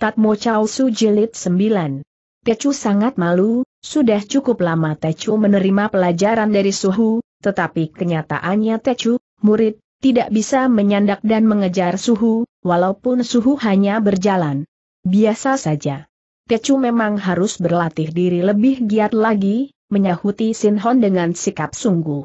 Tatmo Chao Su Jilid 9. Tecu sangat malu, sudah cukup lama Tecu menerima pelajaran dari Suhu, tetapi kenyataannya Tecu, murid, tidak bisa menyandak dan mengejar Suhu, walaupun Suhu hanya berjalan. Biasa saja. Tecu memang harus berlatih diri lebih giat lagi, menyahuti Sin Hon dengan sikap sungguh.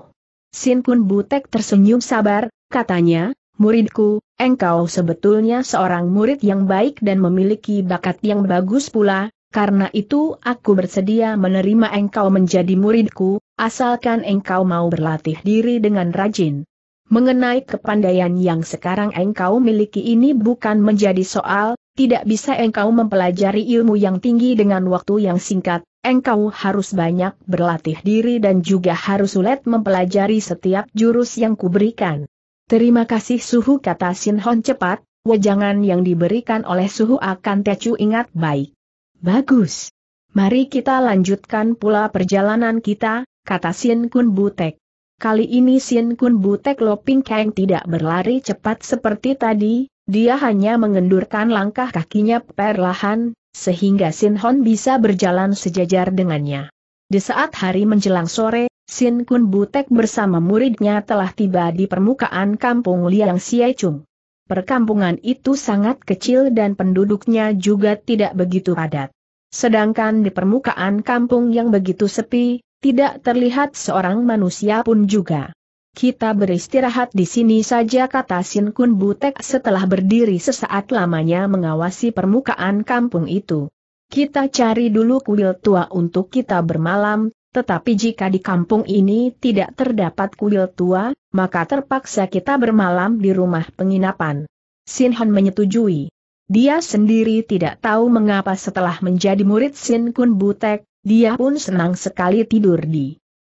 Sin Kun Butek tersenyum sabar, katanya, Muridku, engkau sebetulnya seorang murid yang baik dan memiliki bakat yang bagus pula, karena itu aku bersedia menerima engkau menjadi muridku, asalkan engkau mau berlatih diri dengan rajin. Mengenai kepandaian yang sekarang engkau miliki ini bukan menjadi soal, tidak bisa engkau mempelajari ilmu yang tinggi dengan waktu yang singkat, engkau harus banyak berlatih diri dan juga harus sulit mempelajari setiap jurus yang kuberikan. Terima kasih Suhu kata Sin Hon cepat, wejangan yang diberikan oleh Suhu akan Tecu ingat baik. Bagus. Mari kita lanjutkan pula perjalanan kita, kata Sin Kun Butek. Kali ini Sin Kun Butek Loping Kang tidak berlari cepat seperti tadi, dia hanya mengendurkan langkah kakinya perlahan, sehingga Sin Hon bisa berjalan sejajar dengannya. Di saat hari menjelang sore, Sin Kun Butek bersama muridnya telah tiba di permukaan kampung Liang Siechung. Perkampungan itu sangat kecil dan penduduknya juga tidak begitu padat. Sedangkan di permukaan kampung yang begitu sepi, tidak terlihat seorang manusia pun juga. Kita beristirahat di sini saja kata Sin Kun Butek setelah berdiri sesaat lamanya mengawasi permukaan kampung itu. Kita cari dulu kuil tua untuk kita bermalam, tetapi jika di kampung ini tidak terdapat kuil tua, maka terpaksa kita bermalam di rumah penginapan. Sin Han menyetujui. Dia sendiri tidak tahu mengapa setelah menjadi murid Sin Kun Butek, dia pun senang sekali tidur di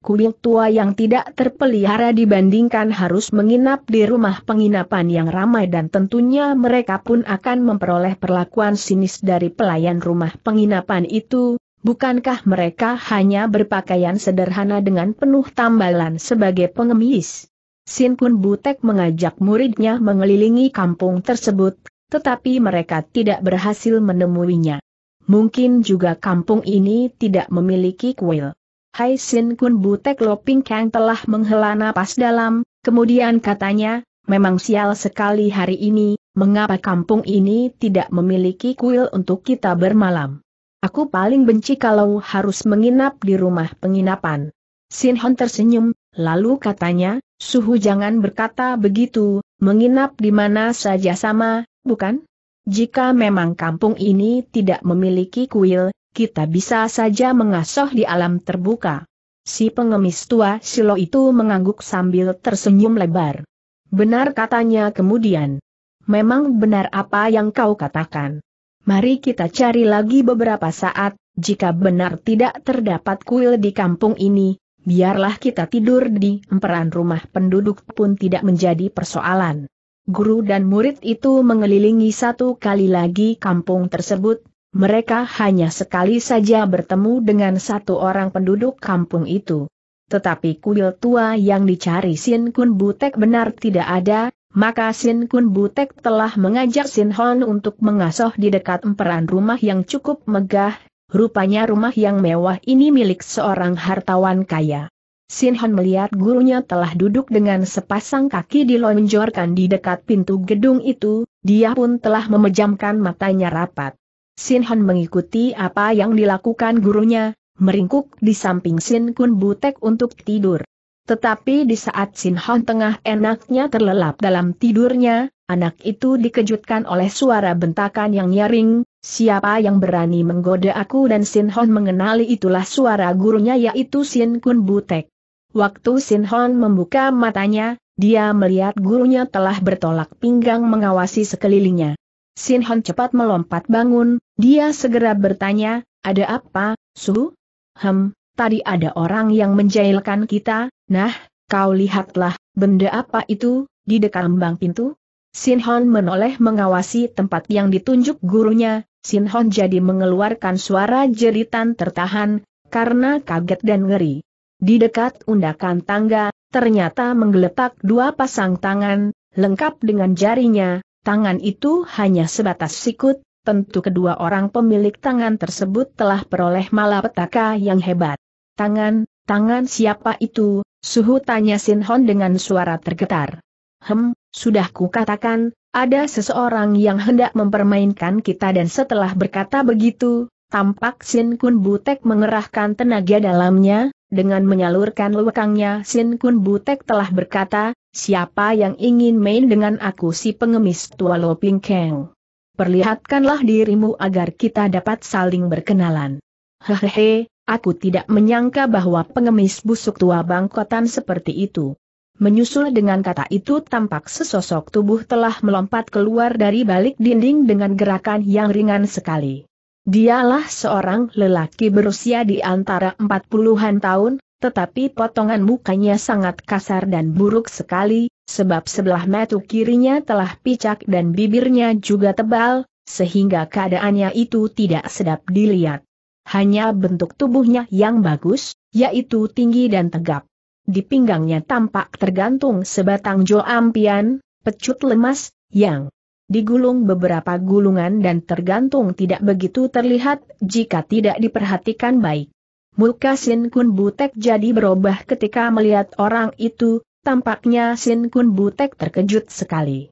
kuil tua yang tidak terpelihara dibandingkan harus menginap di rumah penginapan yang ramai dan tentunya mereka pun akan memperoleh perlakuan sinis dari pelayan rumah penginapan itu, bukankah mereka hanya berpakaian sederhana dengan penuh tambalan sebagai pengemis? Sin Kun Butek mengajak muridnya mengelilingi kampung tersebut, tetapi mereka tidak berhasil menemuinya. Mungkin juga kampung ini tidak memiliki kuil. Hai Sin Kun Butek Loping Kang telah menghela napas dalam, kemudian katanya, memang sial sekali hari ini, mengapa kampung ini tidak memiliki kuil untuk kita bermalam. Aku paling benci kalau harus menginap di rumah penginapan. Sin Hon tersenyum, lalu katanya, Suhu jangan berkata begitu, menginap di mana saja sama, bukan? Jika memang kampung ini tidak memiliki kuil, kita bisa saja mengasuh di alam terbuka. Si pengemis tua Silo itu mengangguk sambil tersenyum lebar. Benar katanya kemudian. Memang benar apa yang kau katakan. Mari kita cari lagi beberapa saat, jika benar tidak terdapat kuil di kampung ini, biarlah kita tidur di emperan rumah penduduk pun tidak menjadi persoalan. Guru dan murid itu mengelilingi satu kali lagi kampung tersebut, mereka hanya sekali saja bertemu dengan satu orang penduduk kampung itu. Tetapi kuil tua yang dicari Sin Kun Butek benar tidak ada, maka Sin Kun Butek telah mengajak Sin Hon untuk mengasoh di dekat emperan rumah yang cukup megah, rupanya rumah yang mewah ini milik seorang hartawan kaya. Sin Hon melihat gurunya telah duduk dengan sepasang kaki dilonjorkan di dekat pintu gedung itu, dia pun telah memejamkan matanya rapat. Sin Hon mengikuti apa yang dilakukan gurunya, meringkuk di samping Sin Kun Butek untuk tidur. Tetapi di saat Sin Hon tengah enaknya terlelap dalam tidurnya, anak itu dikejutkan oleh suara bentakan yang nyaring, siapa yang berani menggoda aku dan Sin Hon mengenali itulah suara gurunya yaitu Sin Kun Butek. Waktu Sin Hon membuka matanya, dia melihat gurunya telah bertolak pinggang mengawasi sekelilingnya. Sin Hon cepat melompat bangun, dia segera bertanya, ada apa, Su? Hem, tadi ada orang yang menjailkan kita, nah, kau lihatlah, benda apa itu, di dekat lembang pintu? Sin Sinhon menoleh mengawasi tempat yang ditunjuk gurunya, Sin Sinhon jadi mengeluarkan suara jeritan tertahan, karena kaget dan ngeri. Di dekat undakan tangga, ternyata menggeletak dua pasang tangan, lengkap dengan jarinya, tangan itu hanya sebatas sikut, tentu kedua orang pemilik tangan tersebut telah peroleh malapetaka yang hebat. Tangan, tangan siapa itu? Suhu tanya Sin Hon dengan suara tergetar. Hem, sudah kukatakan, ada seseorang yang hendak mempermainkan kita dan setelah berkata begitu, tampak Sin Kun Butek mengerahkan tenaga dalamnya, dengan menyalurkan lewekangnya Sin Kun Butek telah berkata, siapa yang ingin main dengan aku si pengemis tua Lo Ping Keng? Perlihatkanlah dirimu agar kita dapat saling berkenalan. Hehehe, Aku tidak menyangka bahwa pengemis busuk tua bangkotan seperti itu. Menyusul dengan kata itu tampak sesosok tubuh telah melompat keluar dari balik dinding dengan gerakan yang ringan sekali. Dialah seorang lelaki berusia di antara empat puluhan tahun, tetapi potongan mukanya sangat kasar dan buruk sekali, sebab sebelah metu kirinya telah picak dan bibirnya juga tebal, sehingga keadaannya itu tidak sedap dilihat hanya bentuk tubuhnya yang bagus, yaitu tinggi dan tegap. Di pinggangnya tampak tergantung sebatang joampian, pecut lemas, yang digulung beberapa gulungan dan tergantung tidak begitu terlihat jika tidak diperhatikan baik. Muka Sin Kun Butek jadi berubah ketika melihat orang itu, tampaknya Sin Kun Butek terkejut sekali.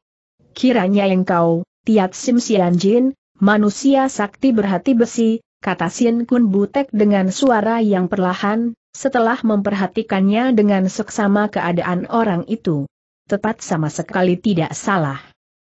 Kiranya engkau, Tiat Sim Sian Jin, manusia sakti berhati besi, kata Sin Kun Butek dengan suara yang perlahan, setelah memperhatikannya dengan seksama keadaan orang itu. Tepat sama sekali tidak salah.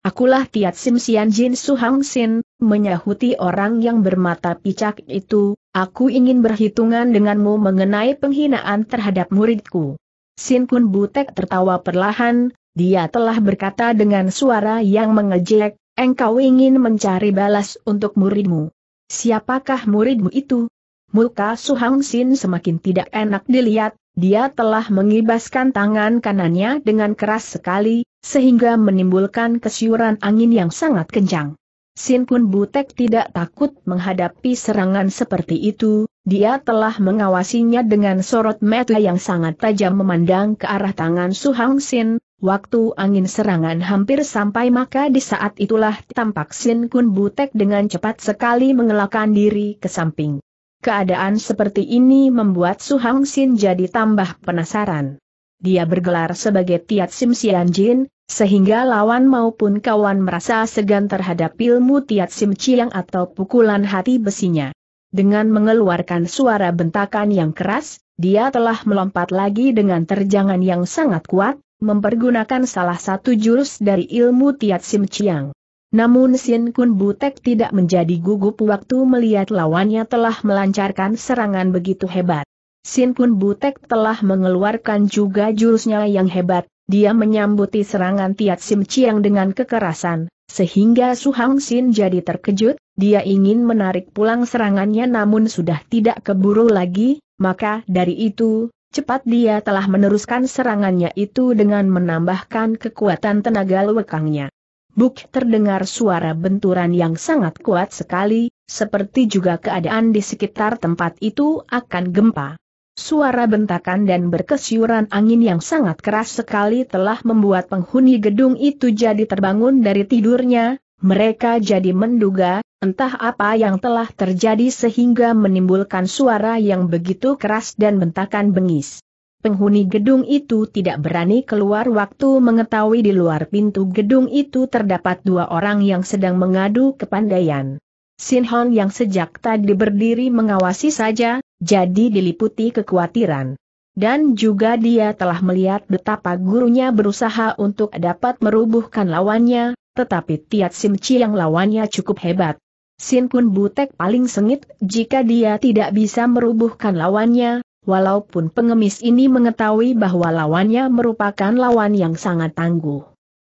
Akulah Tiat Sim Sian Jin Hang Sin, menyahuti orang yang bermata picak itu, aku ingin berhitungan denganmu mengenai penghinaan terhadap muridku. Sin Kun Butek tertawa perlahan, dia telah berkata dengan suara yang mengejek, engkau ingin mencari balas untuk muridmu. Siapakah muridmu itu? Muka Su Sin semakin tidak enak dilihat, dia telah mengibaskan tangan kanannya dengan keras sekali, sehingga menimbulkan kesiuran angin yang sangat kencang. Sin Kun Butek tidak takut menghadapi serangan seperti itu, dia telah mengawasinya dengan sorot mata yang sangat tajam memandang ke arah tangan Su Hang Sin, Waktu angin serangan hampir sampai maka di saat itulah tampak Sin Kun Butek dengan cepat sekali mengelakkan diri ke samping. Keadaan seperti ini membuat Su Hang Sin jadi tambah penasaran. Dia bergelar sebagai Tiat Sim Sian Jin, sehingga lawan maupun kawan merasa segan terhadap ilmu Tiat Sim Chiang atau pukulan hati besinya. Dengan mengeluarkan suara bentakan yang keras, dia telah melompat lagi dengan terjangan yang sangat kuat, mempergunakan salah satu jurus dari ilmu Tiat Sim Chiang. Namun Sin Kun Butek tidak menjadi gugup waktu melihat lawannya telah melancarkan serangan begitu hebat. Sin Kun Butek telah mengeluarkan juga jurusnya yang hebat, dia menyambuti serangan Tiat Sim Chiang dengan kekerasan, sehingga Su Hang Sin jadi terkejut, dia ingin menarik pulang serangannya namun sudah tidak keburu lagi, maka dari itu, cepat dia telah meneruskan serangannya itu dengan menambahkan kekuatan tenaga lewekangnya. Buk terdengar suara benturan yang sangat kuat sekali, seperti juga keadaan di sekitar tempat itu akan gempa. Suara bentakan dan berkesyuran angin yang sangat keras sekali telah membuat penghuni gedung itu jadi terbangun dari tidurnya, mereka jadi menduga, entah apa yang telah terjadi sehingga menimbulkan suara yang begitu keras dan bentakan bengis. Penghuni gedung itu tidak berani keluar waktu mengetahui di luar pintu gedung itu terdapat dua orang yang sedang mengadu kepandaian. Sin Hon yang sejak tadi berdiri mengawasi saja, jadi diliputi kekhawatiran. Dan juga dia telah melihat betapa gurunya berusaha untuk dapat merubuhkan lawannya, tetapi Tiat Sim yang lawannya cukup hebat. Sin Kun Butek paling sengit jika dia tidak bisa merubuhkan lawannya, walaupun pengemis ini mengetahui bahwa lawannya merupakan lawan yang sangat tangguh.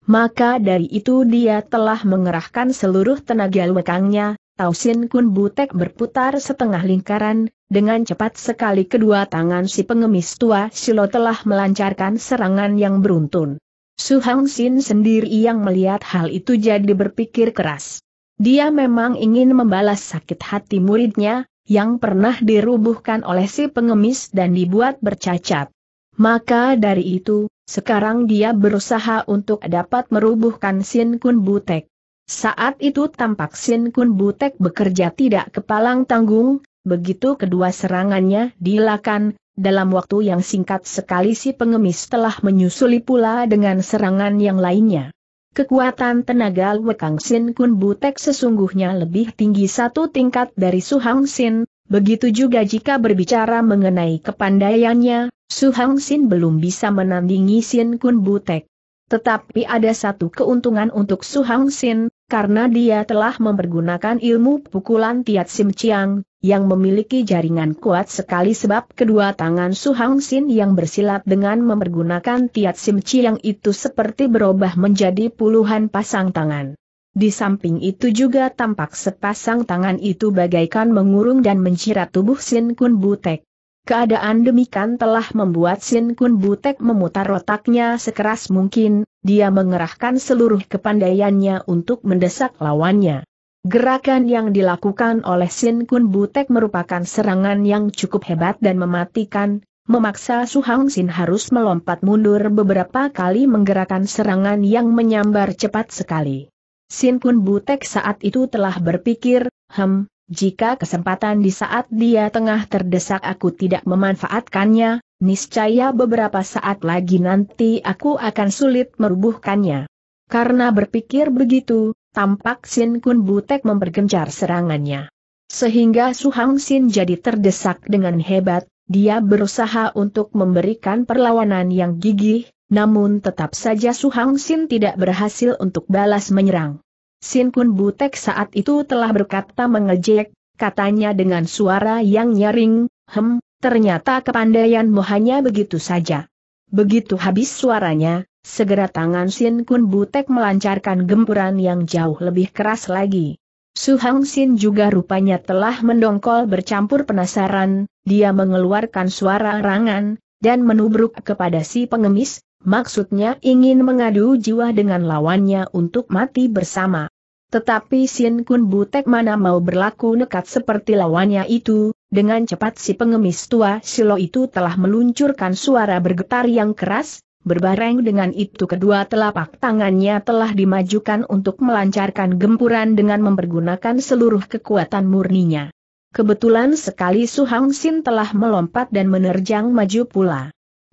Maka dari itu dia telah mengerahkan seluruh tenaga lekangnya, Tausin Kun Butek berputar setengah lingkaran, dengan cepat sekali kedua tangan si pengemis tua Silo telah melancarkan serangan yang beruntun. Su Hang Sin sendiri yang melihat hal itu jadi berpikir keras. Dia memang ingin membalas sakit hati muridnya, yang pernah dirubuhkan oleh si pengemis dan dibuat bercacat. Maka dari itu, sekarang dia berusaha untuk dapat merubuhkan Sin Kun Butek. Saat itu tampak Sin Kun Butek bekerja tidak kepalang tanggung, begitu kedua serangannya dilakukan. Dalam waktu yang singkat sekali si pengemis telah menyusuli pula dengan serangan yang lainnya. Kekuatan tenaga Wekang Sin Kun Butek sesungguhnya lebih tinggi satu tingkat dari Su Hang Sin, begitu juga jika berbicara mengenai kepandaiannya, Su Hang Sin belum bisa menandingi Sin Kun Butek. Tetapi ada satu keuntungan untuk Su Hang Sin, karena dia telah mempergunakan ilmu pukulan Tiat Sim Chiang, yang memiliki jaringan kuat sekali sebab kedua tangan Su Hang Sin yang bersilat dengan memergunakan tiat Sim yang itu seperti berubah menjadi puluhan pasang tangan. Di samping itu juga tampak sepasang tangan itu bagaikan mengurung dan mencirat tubuh Sin Kun Butek. Keadaan demikian telah membuat Sin Kun Butek memutar otaknya sekeras mungkin, dia mengerahkan seluruh kepandaiannya untuk mendesak lawannya. Gerakan yang dilakukan oleh Sin Kun Butek merupakan serangan yang cukup hebat dan mematikan, memaksa Su Hang Sin harus melompat mundur beberapa kali menggerakkan serangan yang menyambar cepat sekali. Sin Kun Butek saat itu telah berpikir, hem, jika kesempatan di saat dia tengah terdesak aku tidak memanfaatkannya, niscaya beberapa saat lagi nanti aku akan sulit merubuhkannya. Karena berpikir begitu, tampak Sin Kun Butek mempergencar serangannya. Sehingga Su Hang Sin jadi terdesak dengan hebat, dia berusaha untuk memberikan perlawanan yang gigih, namun tetap saja Su Hang Sin tidak berhasil untuk balas menyerang. Sin Kun Butek saat itu telah berkata mengejek, katanya dengan suara yang nyaring, hem, ternyata kepandaianmu hanya begitu saja. Begitu habis suaranya, Segera tangan Sin Kun Butek melancarkan gempuran yang jauh lebih keras lagi. Su Hang Sin juga rupanya telah mendongkol bercampur penasaran, dia mengeluarkan suara rangan, dan menubruk kepada si pengemis, maksudnya ingin mengadu jiwa dengan lawannya untuk mati bersama. Tetapi Sin Kun Butek mana mau berlaku nekat seperti lawannya itu, dengan cepat si pengemis tua Silo itu telah meluncurkan suara bergetar yang keras, Berbareng dengan itu kedua telapak tangannya telah dimajukan untuk melancarkan gempuran dengan mempergunakan seluruh kekuatan murninya. Kebetulan sekali Su Hang Sin telah melompat dan menerjang maju pula.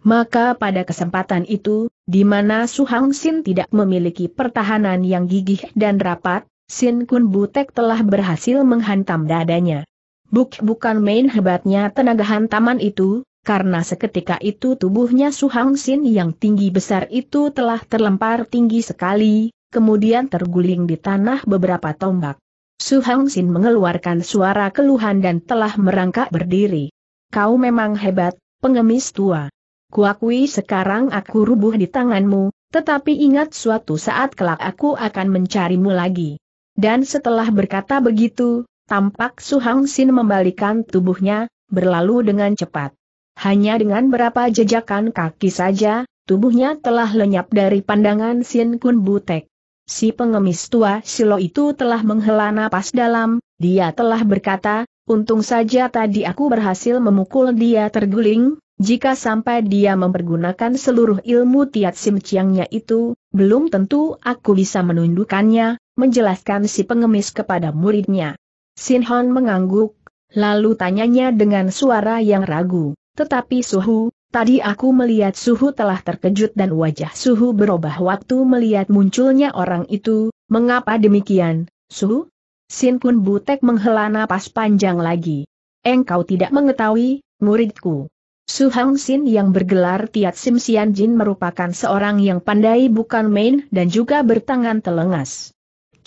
Maka pada kesempatan itu, di mana Su Hang Sin tidak memiliki pertahanan yang gigih dan rapat, Sin Kun Butek telah berhasil menghantam dadanya. Buk bukan main hebatnya tenaga hantaman itu, karena seketika itu tubuhnya Su Hang Sin yang tinggi besar itu telah terlempar tinggi sekali, kemudian terguling di tanah beberapa tombak. Su Hang Sin mengeluarkan suara keluhan dan telah merangkak berdiri. Kau memang hebat, pengemis tua. Kuakui sekarang aku rubuh di tanganmu, tetapi ingat suatu saat kelak aku akan mencarimu lagi. Dan setelah berkata begitu, tampak Su Hang Sin membalikan tubuhnya, berlalu dengan cepat. Hanya dengan berapa jejakan kaki saja, tubuhnya telah lenyap dari pandangan Sin Kun Butek. Si pengemis tua Silo itu telah menghela napas dalam, dia telah berkata, untung saja tadi aku berhasil memukul dia terguling, jika sampai dia mempergunakan seluruh ilmu tiat sim ciangnya itu, belum tentu aku bisa menundukkannya, menjelaskan si pengemis kepada muridnya. Sin Hon mengangguk, lalu tanyanya dengan suara yang ragu. Tetapi Suhu, tadi aku melihat Suhu telah terkejut dan wajah Suhu berubah waktu melihat munculnya orang itu, mengapa demikian, Suhu? Sin Kun Butek menghela napas panjang lagi. Engkau tidak mengetahui, muridku. Su Hang Sin yang bergelar Tiat Sim Sian Jin merupakan seorang yang pandai bukan main dan juga bertangan telengas.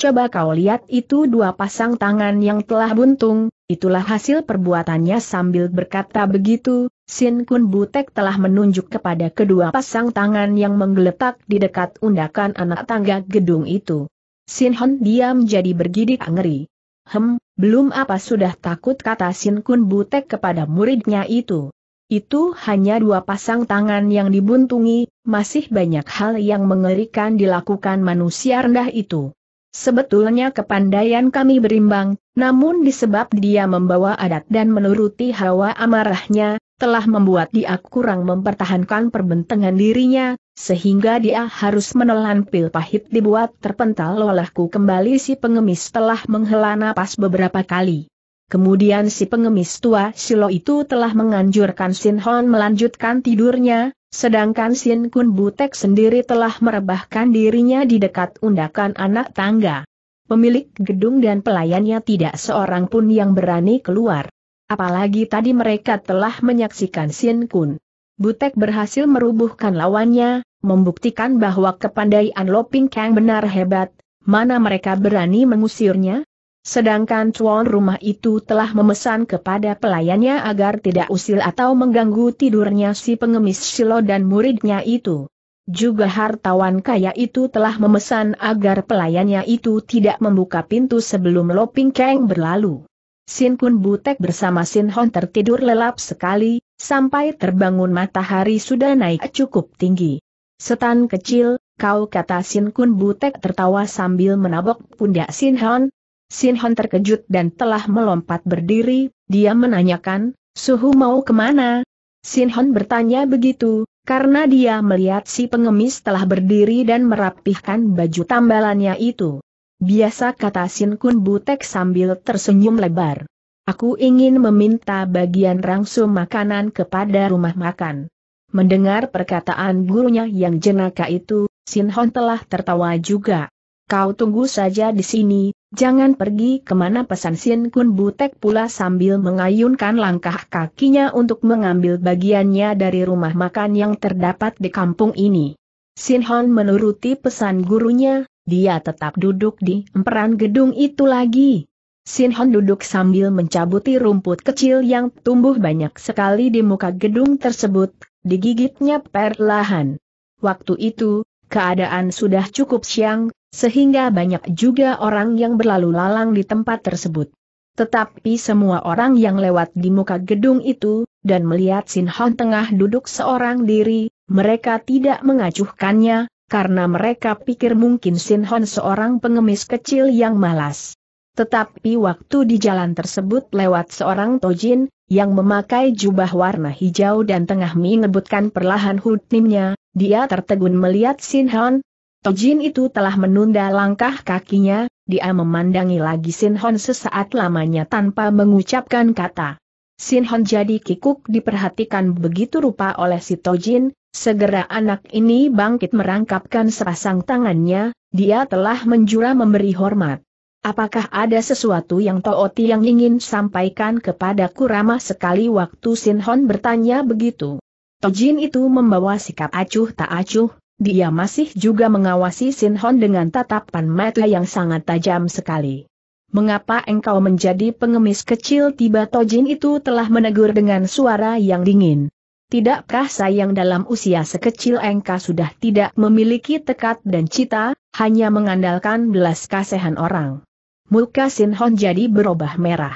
Coba kau lihat itu dua pasang tangan yang telah buntung, itulah hasil perbuatannya sambil berkata begitu, Sin Kun Butek telah menunjuk kepada kedua pasang tangan yang menggeletak di dekat undakan anak tangga gedung itu. Sin Hon diam jadi bergidik ngeri. Hem, belum apa sudah takut kata Sin Kun Butek kepada muridnya itu. Itu hanya dua pasang tangan yang dibuntungi, masih banyak hal yang mengerikan dilakukan manusia rendah itu. Sebetulnya kepandaian kami berimbang, namun disebab dia membawa adat dan menuruti hawa amarahnya, telah membuat dia kurang mempertahankan perbentengan dirinya, sehingga dia harus menelan pil pahit dibuat terpental olehku kembali si pengemis telah menghela napas beberapa kali. Kemudian si pengemis tua Silo itu telah menganjurkan Sin Hon melanjutkan tidurnya, sedangkan Sin Kun Butek sendiri telah merebahkan dirinya di dekat undakan anak tangga. Pemilik gedung dan pelayannya tidak seorang pun yang berani keluar. Apalagi tadi mereka telah menyaksikan Sin Kun. Butek berhasil merubuhkan lawannya, membuktikan bahwa kepandaian Loping Kang benar hebat, mana mereka berani mengusirnya? Sedangkan tuan rumah itu telah memesan kepada pelayannya agar tidak usil atau mengganggu tidurnya si pengemis Silo dan muridnya itu. Juga hartawan kaya itu telah memesan agar pelayannya itu tidak membuka pintu sebelum Loping Kang berlalu. Sin Kun Butek bersama Sin Hon tertidur lelap sekali, sampai terbangun matahari sudah naik cukup tinggi. Setan kecil, kau kata Sin Kun Butek tertawa sambil menabok pundak Sin Hon. Sin Hon terkejut dan telah melompat berdiri, dia menanyakan, suhu mau kemana? Sin Hon bertanya begitu, karena dia melihat si pengemis telah berdiri dan merapihkan baju tambalannya itu. Biasa kata Sin Kun Butek sambil tersenyum lebar. Aku ingin meminta bagian rangsum makanan kepada rumah makan. Mendengar perkataan gurunya yang jenaka itu, Sin Hon telah tertawa juga. Kau tunggu saja di sini, jangan pergi kemana pesan Sin Kun Butek pula sambil mengayunkan langkah kakinya untuk mengambil bagiannya dari rumah makan yang terdapat di kampung ini. Sin Hon menuruti pesan gurunya, dia tetap duduk di emperan gedung itu lagi. Sinhon duduk sambil mencabuti rumput kecil yang tumbuh banyak sekali di muka gedung tersebut, digigitnya perlahan. Waktu itu, keadaan sudah cukup siang, sehingga banyak juga orang yang berlalu lalang di tempat tersebut. Tetapi semua orang yang lewat di muka gedung itu, dan melihat Sinhon tengah duduk seorang diri, mereka tidak mengacuhkannya, karena mereka pikir mungkin Sin Hon seorang pengemis kecil yang malas. Tetapi waktu di jalan tersebut lewat seorang tojin, yang memakai jubah warna hijau dan tengah mengebutkan perlahan hutnimnya, dia tertegun melihat Sin Hon. Tojin itu telah menunda langkah kakinya, dia memandangi lagi Sin Hon sesaat lamanya tanpa mengucapkan kata. Sin Hon jadi kikuk diperhatikan begitu rupa oleh si Tojin, Segera anak ini bangkit merangkapkan sepasang tangannya, dia telah menjura memberi hormat. Apakah ada sesuatu yang Tooti yang ingin sampaikan kepadaku Kurama sekali waktu Hon bertanya begitu? Tojin itu membawa sikap acuh tak acuh, dia masih juga mengawasi Hon dengan tatapan mata yang sangat tajam sekali. Mengapa engkau menjadi pengemis kecil tiba Tojin itu telah menegur dengan suara yang dingin. Tidakkah sayang dalam usia sekecil engkau sudah tidak memiliki tekad dan cita, hanya mengandalkan belas kasihan orang? Muka Sinhon jadi berubah merah.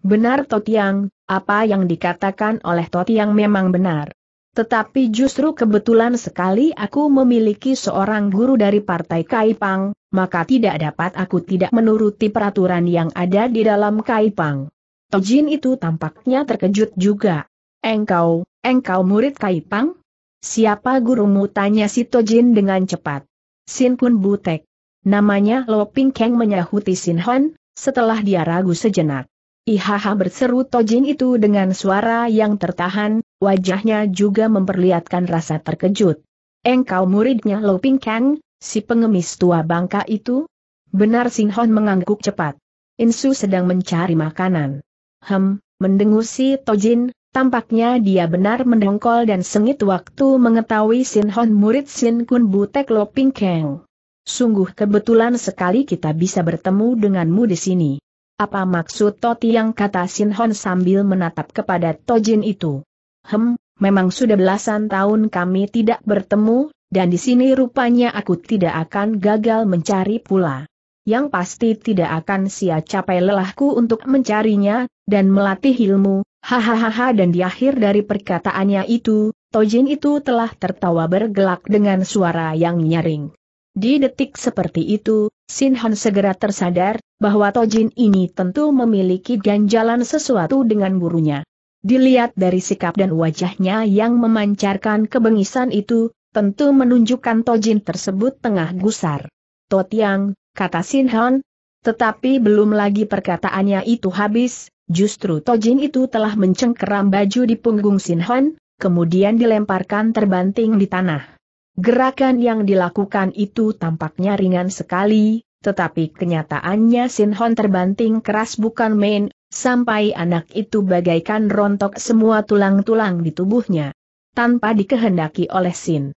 Benar Totiang, apa yang dikatakan oleh Totiang memang benar. Tetapi justru kebetulan sekali aku memiliki seorang guru dari Partai Kaipang, maka tidak dapat aku tidak menuruti peraturan yang ada di dalam Kaipang. Tojin itu tampaknya terkejut juga. Engkau, Engkau murid Kaipang? Siapa gurumu tanya si Tojin dengan cepat. Sin pun Butek. Namanya Lo Ping Keng menyahuti Sin Hon, setelah dia ragu sejenak. Ihaha berseru Tojin itu dengan suara yang tertahan, wajahnya juga memperlihatkan rasa terkejut. Engkau muridnya Lo Ping Keng, si pengemis tua bangka itu? Benar Sin Hon mengangguk cepat. Insu sedang mencari makanan. Hem, mendengus si Tojin, Tampaknya dia benar mendongkol dan sengit waktu mengetahui Sin Hon murid Sin Kun Butek Lo Ping Keng. Sungguh kebetulan sekali kita bisa bertemu denganmu di sini. Apa maksud Toti yang kata Sin Hon sambil menatap kepada Tojin itu? Hem, memang sudah belasan tahun kami tidak bertemu, dan di sini rupanya aku tidak akan gagal mencari pula. Yang pasti tidak akan sia capai lelahku untuk mencarinya, dan melatih ilmu, Hahaha dan di akhir dari perkataannya itu, Tojin itu telah tertawa bergelak dengan suara yang nyaring. Di detik seperti itu, Sin Han segera tersadar, bahwa Tojin ini tentu memiliki ganjalan sesuatu dengan gurunya. Dilihat dari sikap dan wajahnya yang memancarkan kebengisan itu, tentu menunjukkan Tojin tersebut tengah gusar. Totiang, kata Sin Han. Tetapi belum lagi perkataannya itu habis, Justru Tojin itu telah mencengkeram baju di punggung Sinhan, kemudian dilemparkan terbanting di tanah. Gerakan yang dilakukan itu tampaknya ringan sekali, tetapi kenyataannya Sinhon terbanting keras bukan main, sampai anak itu bagaikan rontok semua tulang-tulang di tubuhnya. Tanpa dikehendaki oleh Sin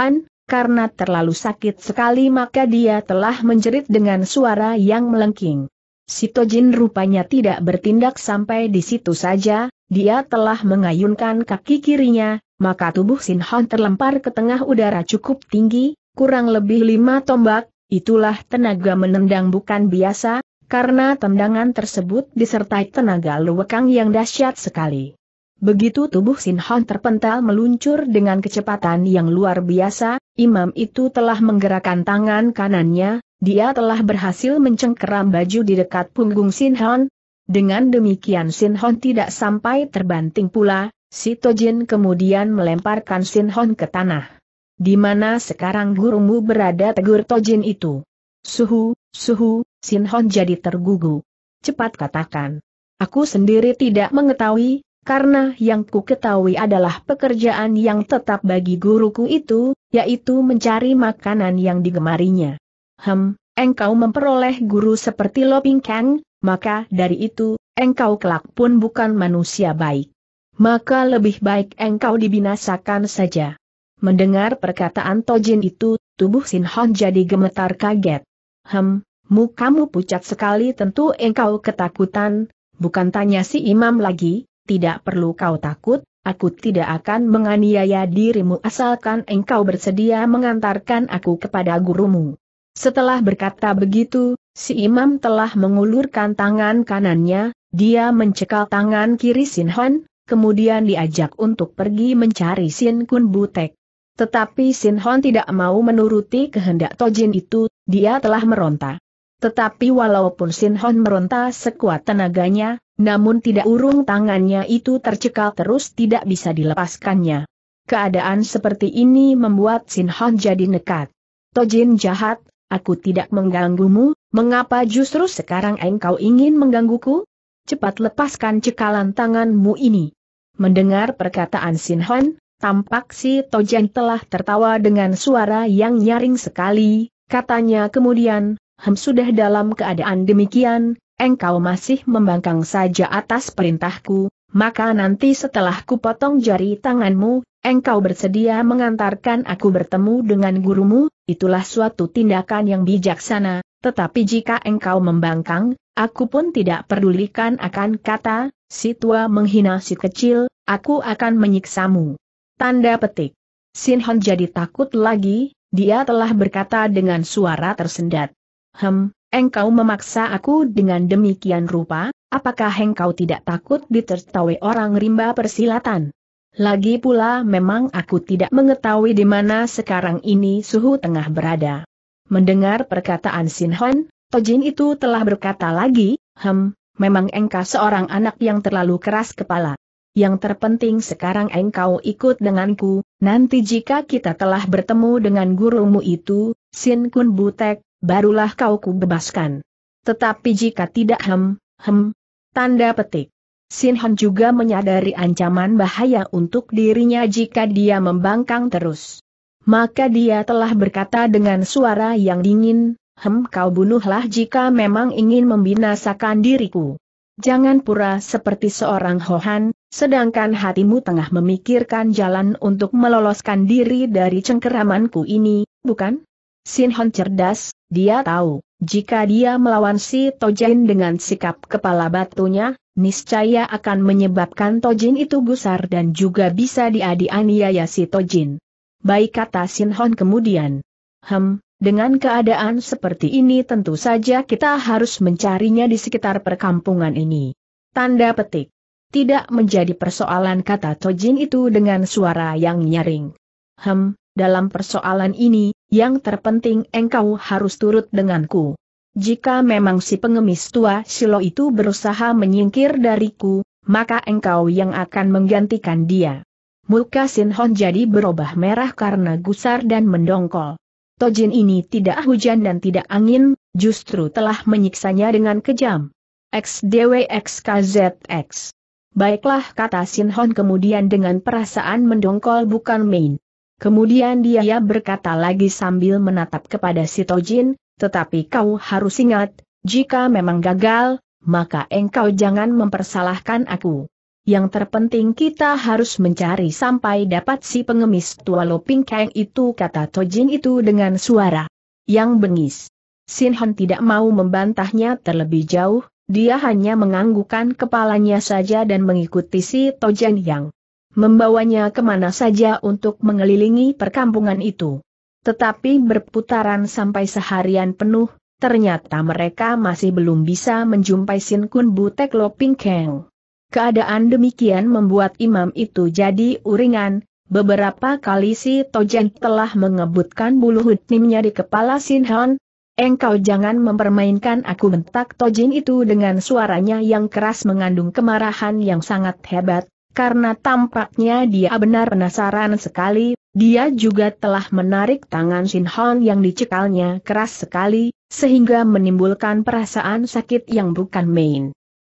Han, karena terlalu sakit sekali maka dia telah menjerit dengan suara yang melengking. Sitojin rupanya tidak bertindak sampai di situ saja, dia telah mengayunkan kaki kirinya, maka tubuh Sin Hon terlempar ke tengah udara cukup tinggi, kurang lebih lima tombak, itulah tenaga menendang bukan biasa, karena tendangan tersebut disertai tenaga luwekang yang dahsyat sekali. Begitu tubuh Sin Hon terpental meluncur dengan kecepatan yang luar biasa, imam itu telah menggerakkan tangan kanannya, dia telah berhasil mencengkeram baju di dekat punggung Sinhon. Dengan demikian Sinhon tidak sampai terbanting pula, Si Sitojin kemudian melemparkan Sinhon ke tanah. Di mana sekarang gurumu berada tegur Tojin itu? Suhu, suhu, Sinhon jadi tergugu. Cepat katakan. Aku sendiri tidak mengetahui, karena yang ku ketahui adalah pekerjaan yang tetap bagi guruku itu, yaitu mencari makanan yang digemarinya hem, engkau memperoleh guru seperti Lo Ping Kang, maka dari itu, engkau kelak pun bukan manusia baik. Maka lebih baik engkau dibinasakan saja. Mendengar perkataan Tojin itu, tubuh Sin Hon jadi gemetar kaget. Hem, mukamu pucat sekali tentu engkau ketakutan, bukan tanya si imam lagi, tidak perlu kau takut, aku tidak akan menganiaya dirimu asalkan engkau bersedia mengantarkan aku kepada gurumu. Setelah berkata begitu, si imam telah mengulurkan tangan kanannya, dia mencekal tangan kiri Sin Hon, kemudian diajak untuk pergi mencari Sin Kun Butek. Tetapi Sin Hon tidak mau menuruti kehendak Tojin itu, dia telah meronta. Tetapi walaupun Sin Hon meronta sekuat tenaganya, namun tidak urung tangannya itu tercekal terus tidak bisa dilepaskannya. Keadaan seperti ini membuat Sin Hon jadi nekat. Tojin jahat, aku tidak mengganggumu, mengapa justru sekarang engkau ingin menggangguku? Cepat lepaskan cekalan tanganmu ini. Mendengar perkataan Sin Hon, tampak si Tojen telah tertawa dengan suara yang nyaring sekali, katanya kemudian, Hem sudah dalam keadaan demikian, engkau masih membangkang saja atas perintahku, maka nanti setelah kupotong jari tanganmu, engkau bersedia mengantarkan aku bertemu dengan gurumu, itulah suatu tindakan yang bijaksana, tetapi jika engkau membangkang, aku pun tidak pedulikan akan kata, si tua menghina si kecil, aku akan menyiksamu. Tanda petik. Hon jadi takut lagi, dia telah berkata dengan suara tersendat. Hem, engkau memaksa aku dengan demikian rupa, apakah engkau tidak takut ditertawai orang rimba persilatan? Lagi pula memang aku tidak mengetahui di mana sekarang ini suhu tengah berada. Mendengar perkataan Sin Hon, Tojin itu telah berkata lagi, Hem, memang engkau seorang anak yang terlalu keras kepala. Yang terpenting sekarang engkau ikut denganku, nanti jika kita telah bertemu dengan gurumu itu, Sin Kun Butek, barulah kau kubebaskan. Tetapi jika tidak hem, hem, tanda petik. Sin Han juga menyadari ancaman bahaya untuk dirinya jika dia membangkang terus. Maka dia telah berkata dengan suara yang dingin, Hem kau bunuhlah jika memang ingin membinasakan diriku. Jangan pura seperti seorang Hohan, sedangkan hatimu tengah memikirkan jalan untuk meloloskan diri dari cengkeramanku ini, bukan? Sin Hon cerdas, dia tahu, jika dia melawan si Tojin dengan sikap kepala batunya, niscaya akan menyebabkan Tojin itu gusar dan juga bisa diadianiaya si Tojin. Baik kata Sin Hon kemudian. Hem, dengan keadaan seperti ini tentu saja kita harus mencarinya di sekitar perkampungan ini. Tanda petik. Tidak menjadi persoalan kata Tojin itu dengan suara yang nyaring. Hem, dalam persoalan ini, yang terpenting engkau harus turut denganku. Jika memang si pengemis tua Silo itu berusaha menyingkir dariku, maka engkau yang akan menggantikan dia. Muka Sinhon jadi berubah merah karena gusar dan mendongkol. Tojin ini tidak hujan dan tidak angin, justru telah menyiksanya dengan kejam. XDWXKZX. Baiklah kata Sinhon kemudian dengan perasaan mendongkol bukan main. Kemudian dia berkata lagi sambil menatap kepada si Tojin, tetapi kau harus ingat, jika memang gagal, maka engkau jangan mempersalahkan aku. Yang terpenting kita harus mencari sampai dapat si pengemis tua Loping Kang itu kata Tojin itu dengan suara yang bengis. Sinhan tidak mau membantahnya terlebih jauh, dia hanya menganggukkan kepalanya saja dan mengikuti si Tojin yang membawanya kemana saja untuk mengelilingi perkampungan itu. Tetapi berputaran sampai seharian penuh, ternyata mereka masih belum bisa menjumpai Sin Kun Butek Lo Ping Keng. Keadaan demikian membuat imam itu jadi uringan, beberapa kali si Tojen telah mengebutkan bulu hutnimnya di kepala Sin Han, Engkau jangan mempermainkan aku bentak Tojin itu dengan suaranya yang keras mengandung kemarahan yang sangat hebat, karena tampaknya dia benar penasaran sekali, dia juga telah menarik tangan Shin Hon yang dicekalnya keras sekali, sehingga menimbulkan perasaan sakit yang bukan main.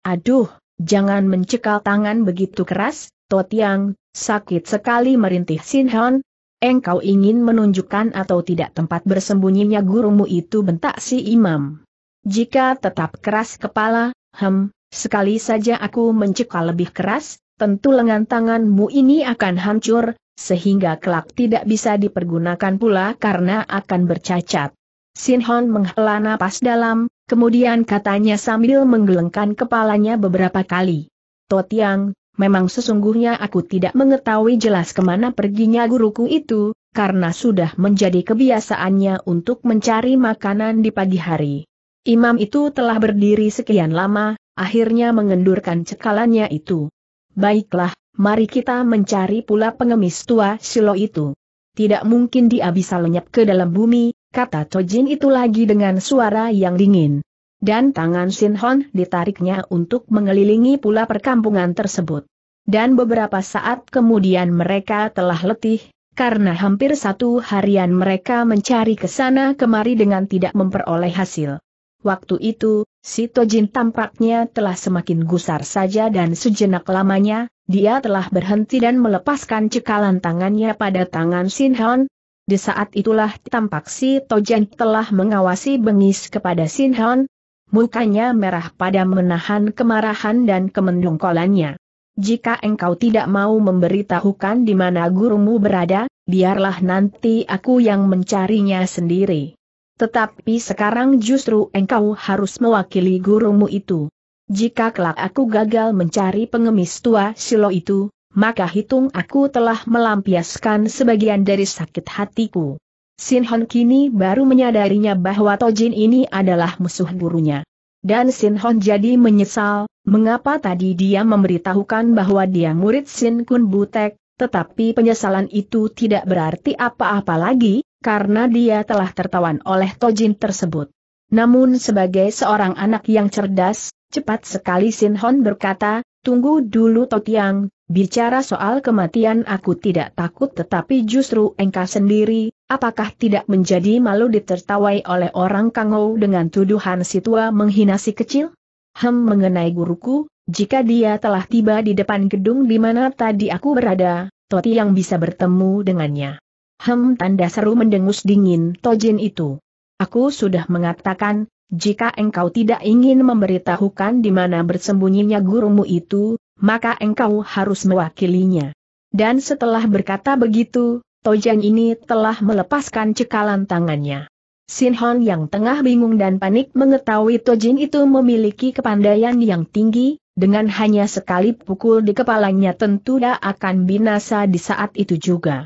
Aduh, jangan mencekal tangan begitu keras, Totiang, sakit sekali merintih Shin Hon, Engkau ingin menunjukkan atau tidak tempat bersembunyinya gurumu itu bentak si imam. Jika tetap keras kepala, hem, sekali saja aku mencekal lebih keras, tentu lengan tanganmu ini akan hancur, sehingga kelak tidak bisa dipergunakan pula karena akan bercacat. Sinhon menghela napas dalam, kemudian katanya sambil menggelengkan kepalanya beberapa kali. Totiang, memang sesungguhnya aku tidak mengetahui jelas kemana perginya guruku itu, karena sudah menjadi kebiasaannya untuk mencari makanan di pagi hari. Imam itu telah berdiri sekian lama, akhirnya mengendurkan cekalannya itu. Baiklah, mari kita mencari pula pengemis tua Silo itu. Tidak mungkin dia bisa lenyap ke dalam bumi, kata Tojin itu lagi dengan suara yang dingin. Dan tangan Hon ditariknya untuk mengelilingi pula perkampungan tersebut. Dan beberapa saat kemudian mereka telah letih, karena hampir satu harian mereka mencari ke sana kemari dengan tidak memperoleh hasil. Waktu itu, Si Tojin tampaknya telah semakin gusar saja dan sejenak lamanya, dia telah berhenti dan melepaskan cekalan tangannya pada tangan Sin Hon. Di saat itulah tampak si Tojin telah mengawasi bengis kepada Sin Hon. Mukanya merah pada menahan kemarahan dan kemendongkolannya. Jika engkau tidak mau memberitahukan di mana gurumu berada, biarlah nanti aku yang mencarinya sendiri. Tetapi sekarang justru engkau harus mewakili gurumu itu. Jika kelak aku gagal mencari pengemis tua silo itu, maka hitung aku telah melampiaskan sebagian dari sakit hatiku. Sin Sinhon kini baru menyadarinya bahwa Tojin ini adalah musuh gurunya. Dan Sin Sinhon jadi menyesal, mengapa tadi dia memberitahukan bahwa dia murid Sin Kun Butek, tetapi penyesalan itu tidak berarti apa-apa lagi, karena dia telah tertawan oleh Tojin tersebut. Namun sebagai seorang anak yang cerdas, cepat sekali Sin Hon berkata, tunggu dulu Totiang, bicara soal kematian aku tidak takut tetapi justru engkau sendiri, apakah tidak menjadi malu ditertawai oleh orang Kangou dengan tuduhan si tua menghina si kecil? Hem mengenai guruku, jika dia telah tiba di depan gedung di mana tadi aku berada, Toti yang bisa bertemu dengannya. Hem tanda seru mendengus dingin Tojin itu. Aku sudah mengatakan, jika engkau tidak ingin memberitahukan di mana bersembunyinya gurumu itu, maka engkau harus mewakilinya. Dan setelah berkata begitu, Tojan ini telah melepaskan cekalan tangannya. Sinhon yang tengah bingung dan panik mengetahui Tojin itu memiliki kepandaian yang tinggi, dengan hanya sekali pukul di kepalanya tentu dia akan binasa di saat itu juga.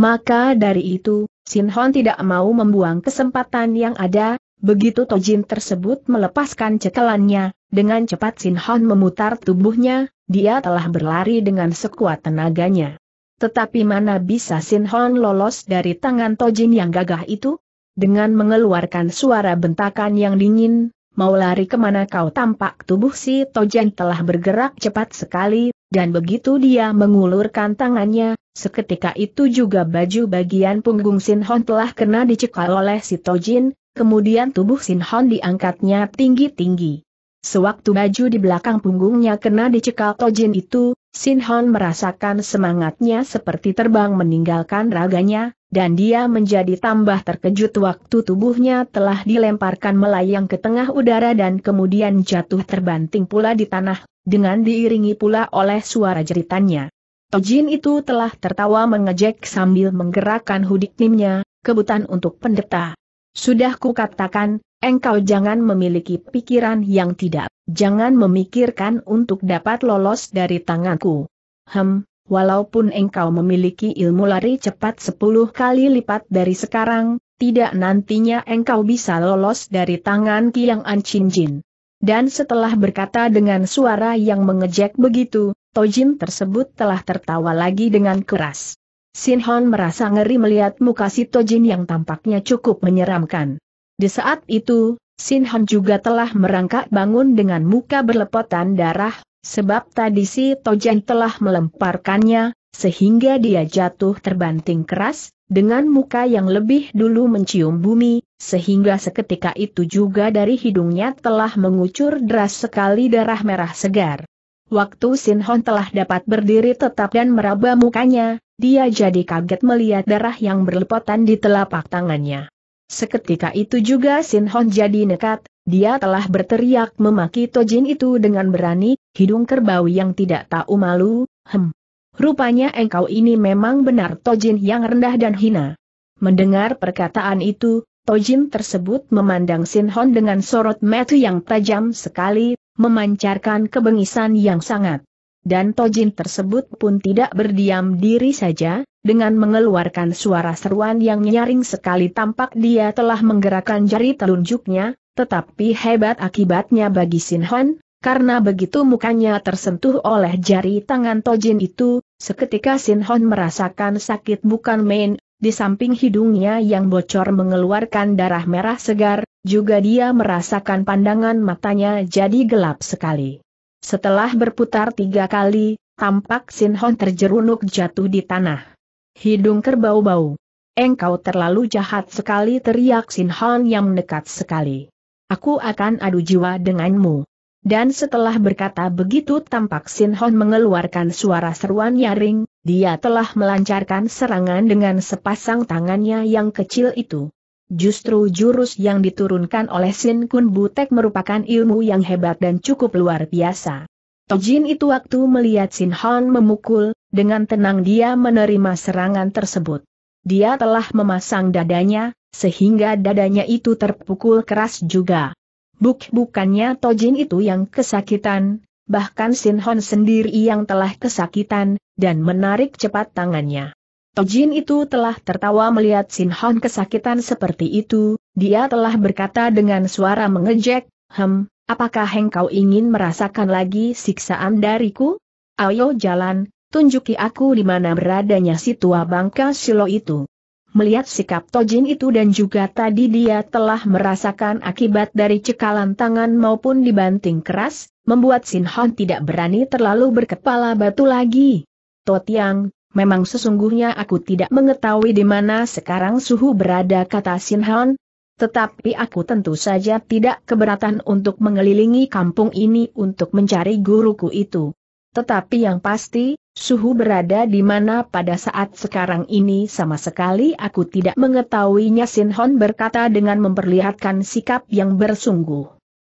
Maka dari itu, Sin Hon tidak mau membuang kesempatan yang ada, begitu Tojin tersebut melepaskan cekelannya, dengan cepat Sin Hon memutar tubuhnya, dia telah berlari dengan sekuat tenaganya. Tetapi mana bisa Sin Hon lolos dari tangan Tojin yang gagah itu? Dengan mengeluarkan suara bentakan yang dingin, mau lari kemana kau tampak tubuh si Tojin telah bergerak cepat sekali, dan begitu dia mengulurkan tangannya, seketika itu juga baju bagian punggung Sin Hon telah kena dicekal oleh si Tojin, kemudian tubuh Sin Hon diangkatnya tinggi-tinggi. Sewaktu baju di belakang punggungnya kena dicekal Tojin itu, Sin Hon merasakan semangatnya seperti terbang meninggalkan raganya, dan dia menjadi tambah terkejut waktu tubuhnya telah dilemparkan melayang ke tengah udara dan kemudian jatuh terbanting pula di tanah dengan diiringi pula oleh suara jeritannya. Tojin itu telah tertawa mengejek sambil menggerakkan hudik nimnya, kebutan untuk pendeta. Sudah kukatakan, engkau jangan memiliki pikiran yang tidak, jangan memikirkan untuk dapat lolos dari tanganku. Hem, walaupun engkau memiliki ilmu lari cepat 10 kali lipat dari sekarang, tidak nantinya engkau bisa lolos dari tangan Kiang An Chin Jin. Dan setelah berkata dengan suara yang mengejek begitu, Tojin tersebut telah tertawa lagi dengan keras. Sinhon merasa ngeri melihat muka si Tojin yang tampaknya cukup menyeramkan. Di saat itu, Sinhon juga telah merangkak bangun dengan muka berlepotan darah, sebab tadi si Tojin telah melemparkannya, sehingga dia jatuh terbanting keras, dengan muka yang lebih dulu mencium bumi, sehingga seketika itu juga dari hidungnya telah mengucur deras sekali darah merah segar. Waktu Sin Hon telah dapat berdiri tetap dan meraba mukanya, dia jadi kaget melihat darah yang berlepotan di telapak tangannya. Seketika itu juga Sin Hon jadi nekat, dia telah berteriak memaki Tojin itu dengan berani, hidung kerbau yang tidak tahu malu, hem. Rupanya engkau ini memang benar Tojin yang rendah dan hina. Mendengar perkataan itu, Tojin tersebut memandang Sin Hon dengan sorot metu yang tajam sekali, memancarkan kebengisan yang sangat. Dan Tojin tersebut pun tidak berdiam diri saja, dengan mengeluarkan suara seruan yang nyaring sekali tampak dia telah menggerakkan jari telunjuknya, tetapi hebat akibatnya bagi Sin Hon, karena begitu mukanya tersentuh oleh jari tangan Tojin itu, seketika Sin Hon merasakan sakit bukan main, di samping hidungnya yang bocor mengeluarkan darah merah segar, juga dia merasakan pandangan matanya jadi gelap sekali. Setelah berputar tiga kali, tampak Sinhon terjerunuk jatuh di tanah. Hidung kerbau-bau. Engkau terlalu jahat sekali teriak Sinhon yang mendekat sekali. Aku akan adu jiwa denganmu. Dan setelah berkata begitu tampak Sinhon mengeluarkan suara seruan nyaring, dia telah melancarkan serangan dengan sepasang tangannya yang kecil itu. Justru jurus yang diturunkan oleh Sin Kun Butek merupakan ilmu yang hebat dan cukup luar biasa. Tojin itu waktu melihat Sin Hon memukul, dengan tenang dia menerima serangan tersebut. Dia telah memasang dadanya, sehingga dadanya itu terpukul keras juga. Buk bukannya Tojin itu yang kesakitan, bahkan Sin Hon sendiri yang telah kesakitan, dan menarik cepat tangannya. Tojin itu telah tertawa melihat Sin Hon kesakitan seperti itu, dia telah berkata dengan suara mengejek, Hem, apakah engkau ingin merasakan lagi siksaan dariku? Ayo jalan, tunjuki aku di mana beradanya si tua bangka Silo itu. Melihat sikap Tojin itu dan juga tadi dia telah merasakan akibat dari cekalan tangan maupun dibanting keras, membuat Sin Hon tidak berani terlalu berkepala batu lagi. Totiang, memang sesungguhnya aku tidak mengetahui di mana sekarang suhu berada kata Sin Hon, tetapi aku tentu saja tidak keberatan untuk mengelilingi kampung ini untuk mencari guruku itu. Tetapi yang pasti, suhu berada di mana pada saat sekarang ini sama sekali aku tidak mengetahuinya Sin Hon berkata dengan memperlihatkan sikap yang bersungguh.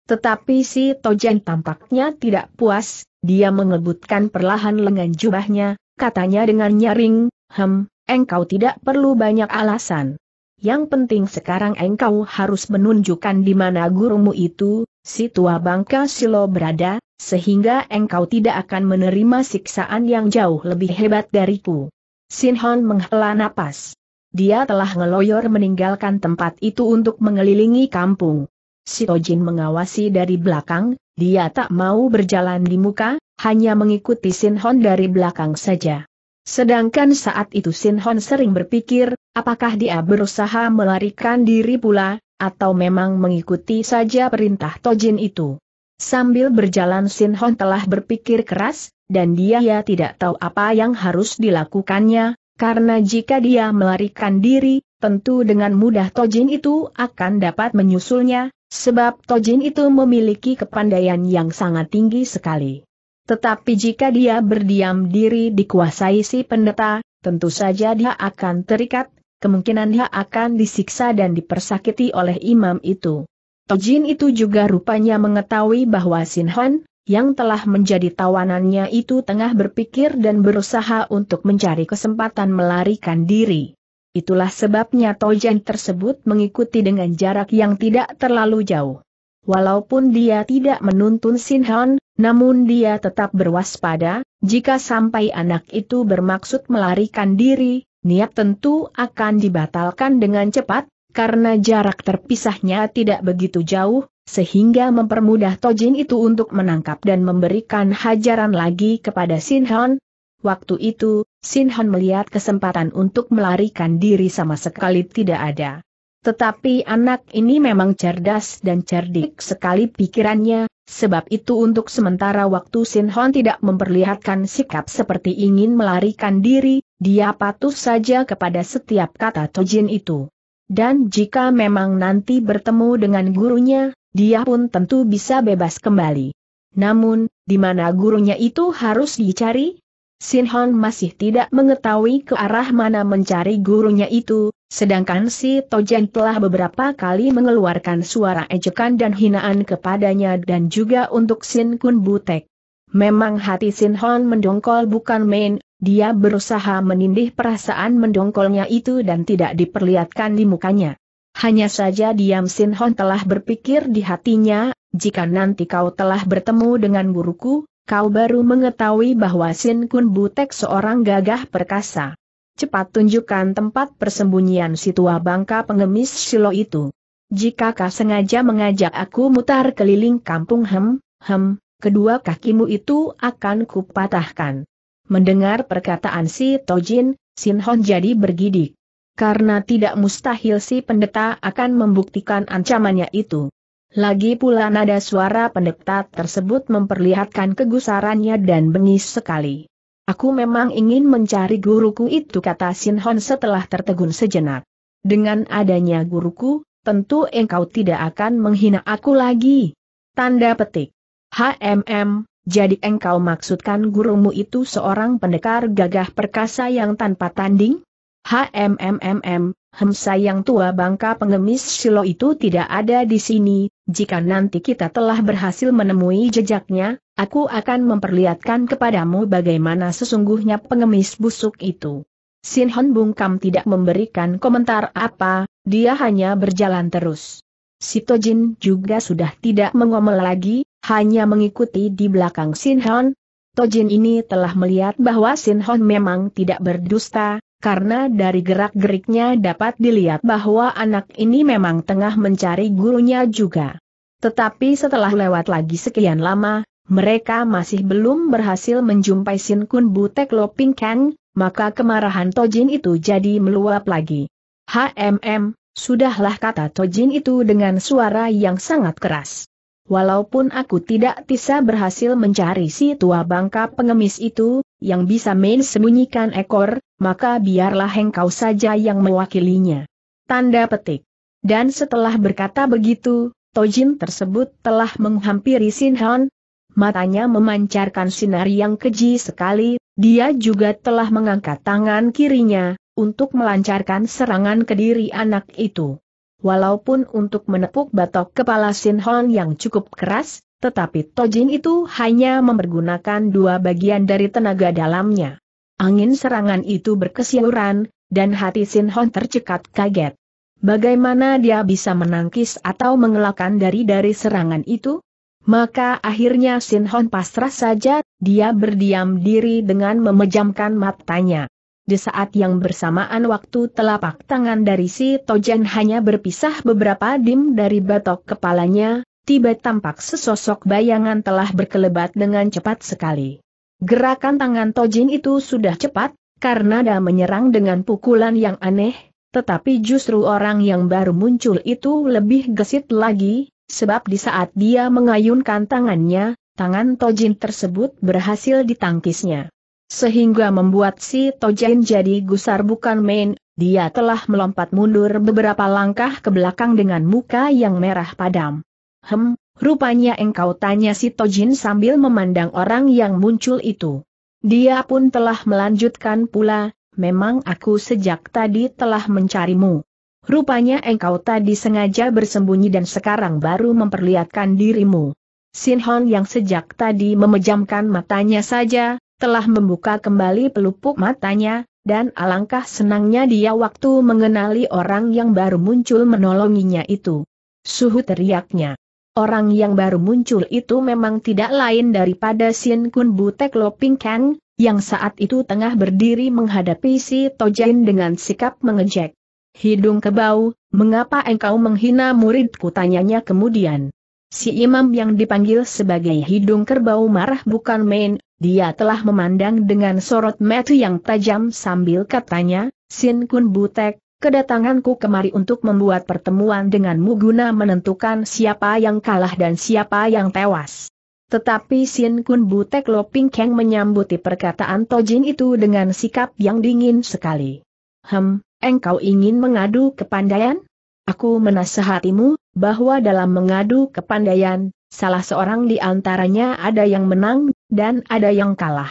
Tetapi si Tojen tampaknya tidak puas, dia mengebutkan perlahan lengan jubahnya, katanya dengan nyaring, hem, engkau tidak perlu banyak alasan. Yang penting sekarang engkau harus menunjukkan di mana gurumu itu, si tua bangka Silo berada, sehingga engkau tidak akan menerima siksaan yang jauh lebih hebat dariku. Sinhon menghela napas. Dia telah ngeloyor meninggalkan tempat itu untuk mengelilingi kampung. Sitojin mengawasi dari belakang, dia tak mau berjalan di muka, hanya mengikuti Sinhon dari belakang saja. Sedangkan saat itu Sinhon sering berpikir, apakah dia berusaha melarikan diri pula, atau memang mengikuti saja perintah Tojin itu. Sambil berjalan Sin Hon telah berpikir keras, dan dia ya tidak tahu apa yang harus dilakukannya, karena jika dia melarikan diri, tentu dengan mudah Tojin itu akan dapat menyusulnya, sebab Tojin itu memiliki kepandaian yang sangat tinggi sekali. Tetapi jika dia berdiam diri dikuasai si pendeta, tentu saja dia akan terikat, kemungkinan dia akan disiksa dan dipersakiti oleh imam itu. Tojin itu juga rupanya mengetahui bahwa Sin Han, yang telah menjadi tawanannya itu tengah berpikir dan berusaha untuk mencari kesempatan melarikan diri. Itulah sebabnya Tojin tersebut mengikuti dengan jarak yang tidak terlalu jauh. Walaupun dia tidak menuntun Sin Han, namun dia tetap berwaspada, jika sampai anak itu bermaksud melarikan diri, niat tentu akan dibatalkan dengan cepat, karena jarak terpisahnya tidak begitu jauh, sehingga mempermudah Tojin itu untuk menangkap dan memberikan hajaran lagi kepada Sinhan. Waktu itu, Sinhan melihat kesempatan untuk melarikan diri sama sekali tidak ada. Tetapi anak ini memang cerdas dan cerdik sekali pikirannya, sebab itu untuk sementara waktu Sinhan tidak memperlihatkan sikap seperti ingin melarikan diri, dia patuh saja kepada setiap kata Tojin itu. Dan jika memang nanti bertemu dengan gurunya, dia pun tentu bisa bebas kembali. Namun, di mana gurunya itu harus dicari? Sin Sinhon masih tidak mengetahui ke arah mana mencari gurunya itu, sedangkan si Tojen telah beberapa kali mengeluarkan suara ejekan dan hinaan kepadanya dan juga untuk Sin Kun Butek. Memang hati Sin Sinhon mendongkol bukan main, dia berusaha menindih perasaan mendongkolnya itu dan tidak diperlihatkan di mukanya. Hanya saja Diam Sin Hon telah berpikir di hatinya, jika nanti kau telah bertemu dengan guruku, kau baru mengetahui bahwa Sin Kun Butek seorang gagah perkasa. Cepat tunjukkan tempat persembunyian si tua bangka pengemis silo itu. Jika kau sengaja mengajak aku mutar keliling kampung hem, hem, kedua kakimu itu akan kupatahkan. Mendengar perkataan si Tojin, Sin Hon jadi bergidik. Karena tidak mustahil si pendeta akan membuktikan ancamannya itu. Lagi pula nada suara pendeta tersebut memperlihatkan kegusarannya dan bengis sekali. Aku memang ingin mencari guruku itu kata Sin Hon setelah tertegun sejenak. Dengan adanya guruku, tentu engkau tidak akan menghina aku lagi. Tanda petik. HMM, jadi engkau maksudkan gurumu itu seorang pendekar gagah perkasa yang tanpa tanding? HMMMM, Hem, sayang tua bangka pengemis Silo itu tidak ada di sini, jika nanti kita telah berhasil menemui jejaknya, aku akan memperlihatkan kepadamu bagaimana sesungguhnya pengemis busuk itu. Sin Sinhon bungkam tidak memberikan komentar apa, dia hanya berjalan terus. Sitojin juga sudah tidak mengomel lagi, hanya mengikuti di belakang Sin Hon. Tojin ini telah melihat bahwa Sin Hon memang tidak berdusta, karena dari gerak-geriknya dapat dilihat bahwa anak ini memang tengah mencari gurunya juga. Tetapi setelah lewat lagi sekian lama, mereka masih belum berhasil menjumpai Sin Kun Butek Loping Kang, maka kemarahan Tojin itu jadi meluap lagi. HMM, sudahlah kata Tojin itu dengan suara yang sangat keras. Walaupun aku tidak bisa berhasil mencari si tua bangka pengemis itu, yang bisa main sembunyikan ekor, maka biarlah engkau saja yang mewakilinya. Tanda petik. Dan setelah berkata begitu, Tojin tersebut telah menghampiri Sinhan. Matanya memancarkan sinar yang keji sekali, dia juga telah mengangkat tangan kirinya, untuk melancarkan serangan ke diri anak itu walaupun untuk menepuk batok kepala Sin Hon yang cukup keras, tetapi Tojin itu hanya mempergunakan dua bagian dari tenaga dalamnya. Angin serangan itu berkesiuran, dan hati Sin Hon tercekat kaget. Bagaimana dia bisa menangkis atau mengelakkan dari dari serangan itu? Maka akhirnya Sin Hon pasrah saja, dia berdiam diri dengan memejamkan matanya. Di saat yang bersamaan waktu telapak tangan dari si Tojan hanya berpisah beberapa dim dari batok kepalanya, tiba tampak sesosok bayangan telah berkelebat dengan cepat sekali. Gerakan tangan Tojin itu sudah cepat, karena dia menyerang dengan pukulan yang aneh, tetapi justru orang yang baru muncul itu lebih gesit lagi, sebab di saat dia mengayunkan tangannya, tangan Tojin tersebut berhasil ditangkisnya. Sehingga membuat si Tojin jadi gusar bukan main, dia telah melompat mundur beberapa langkah ke belakang dengan muka yang merah padam. Hem, rupanya engkau tanya si Tojin sambil memandang orang yang muncul itu. Dia pun telah melanjutkan pula, memang aku sejak tadi telah mencarimu. Rupanya engkau tadi sengaja bersembunyi dan sekarang baru memperlihatkan dirimu. Sinhon yang sejak tadi memejamkan matanya saja, telah membuka kembali pelupuk matanya, dan alangkah senangnya dia waktu mengenali orang yang baru muncul menolonginya itu. Suhu teriaknya. Orang yang baru muncul itu memang tidak lain daripada Sin Kun Butek Loping Kang, yang saat itu tengah berdiri menghadapi si Tojin dengan sikap mengejek. Hidung kebau, mengapa engkau menghina muridku tanyanya kemudian. Si imam yang dipanggil sebagai hidung kerbau marah bukan main, dia telah memandang dengan sorot mata yang tajam sambil katanya, Sin Kun Butek, kedatanganku kemari untuk membuat pertemuan denganmu guna menentukan siapa yang kalah dan siapa yang tewas. Tetapi Sin Kun Butek Loping Keng menyambuti perkataan Tojin itu dengan sikap yang dingin sekali. Hem, engkau ingin mengadu kepandaian? Aku menasehatimu, bahwa dalam mengadu kepandaian, salah seorang di antaranya ada yang menang dan ada yang kalah.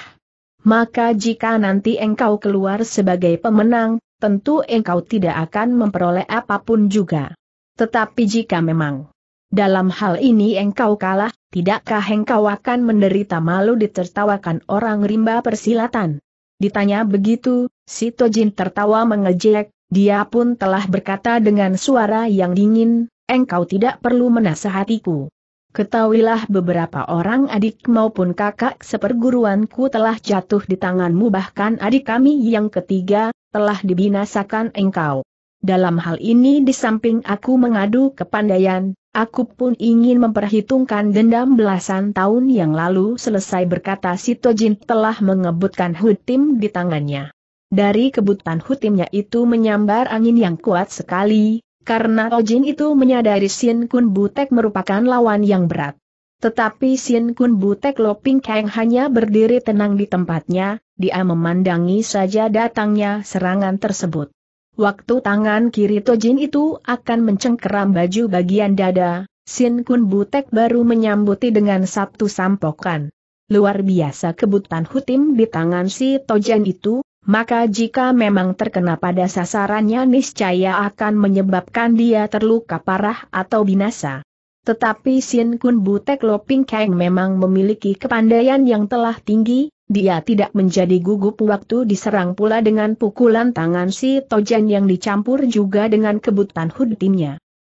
Maka jika nanti engkau keluar sebagai pemenang, tentu engkau tidak akan memperoleh apapun juga. Tetapi jika memang dalam hal ini engkau kalah, tidakkah engkau akan menderita malu ditertawakan orang rimba persilatan? Ditanya begitu, si Tojin tertawa mengejek, dia pun telah berkata dengan suara yang dingin, engkau tidak perlu menasehatiku. Ketahuilah beberapa orang adik maupun kakak seperguruanku telah jatuh di tanganmu bahkan adik kami yang ketiga, telah dibinasakan engkau. Dalam hal ini di samping aku mengadu kepandaian, aku pun ingin memperhitungkan dendam belasan tahun yang lalu selesai berkata Sitojin telah mengebutkan hutim di tangannya. Dari kebutan hutimnya itu menyambar angin yang kuat sekali, karena Tojin oh. itu menyadari Sin Kun Butek merupakan lawan yang berat. Tetapi Sin Kun Butek Loping Kang hanya berdiri tenang di tempatnya, dia memandangi saja datangnya serangan tersebut. Waktu tangan kiri Tojin itu akan mencengkeram baju bagian dada, Sin Kun Butek baru menyambuti dengan satu sampokan. Luar biasa kebutan hutim di tangan si Tojin itu, maka jika memang terkena pada sasarannya niscaya akan menyebabkan dia terluka parah atau binasa. Tetapi Sin Kun Butek Loping Kang memang memiliki kepandaian yang telah tinggi, dia tidak menjadi gugup waktu diserang pula dengan pukulan tangan si Tojan yang dicampur juga dengan kebutan hud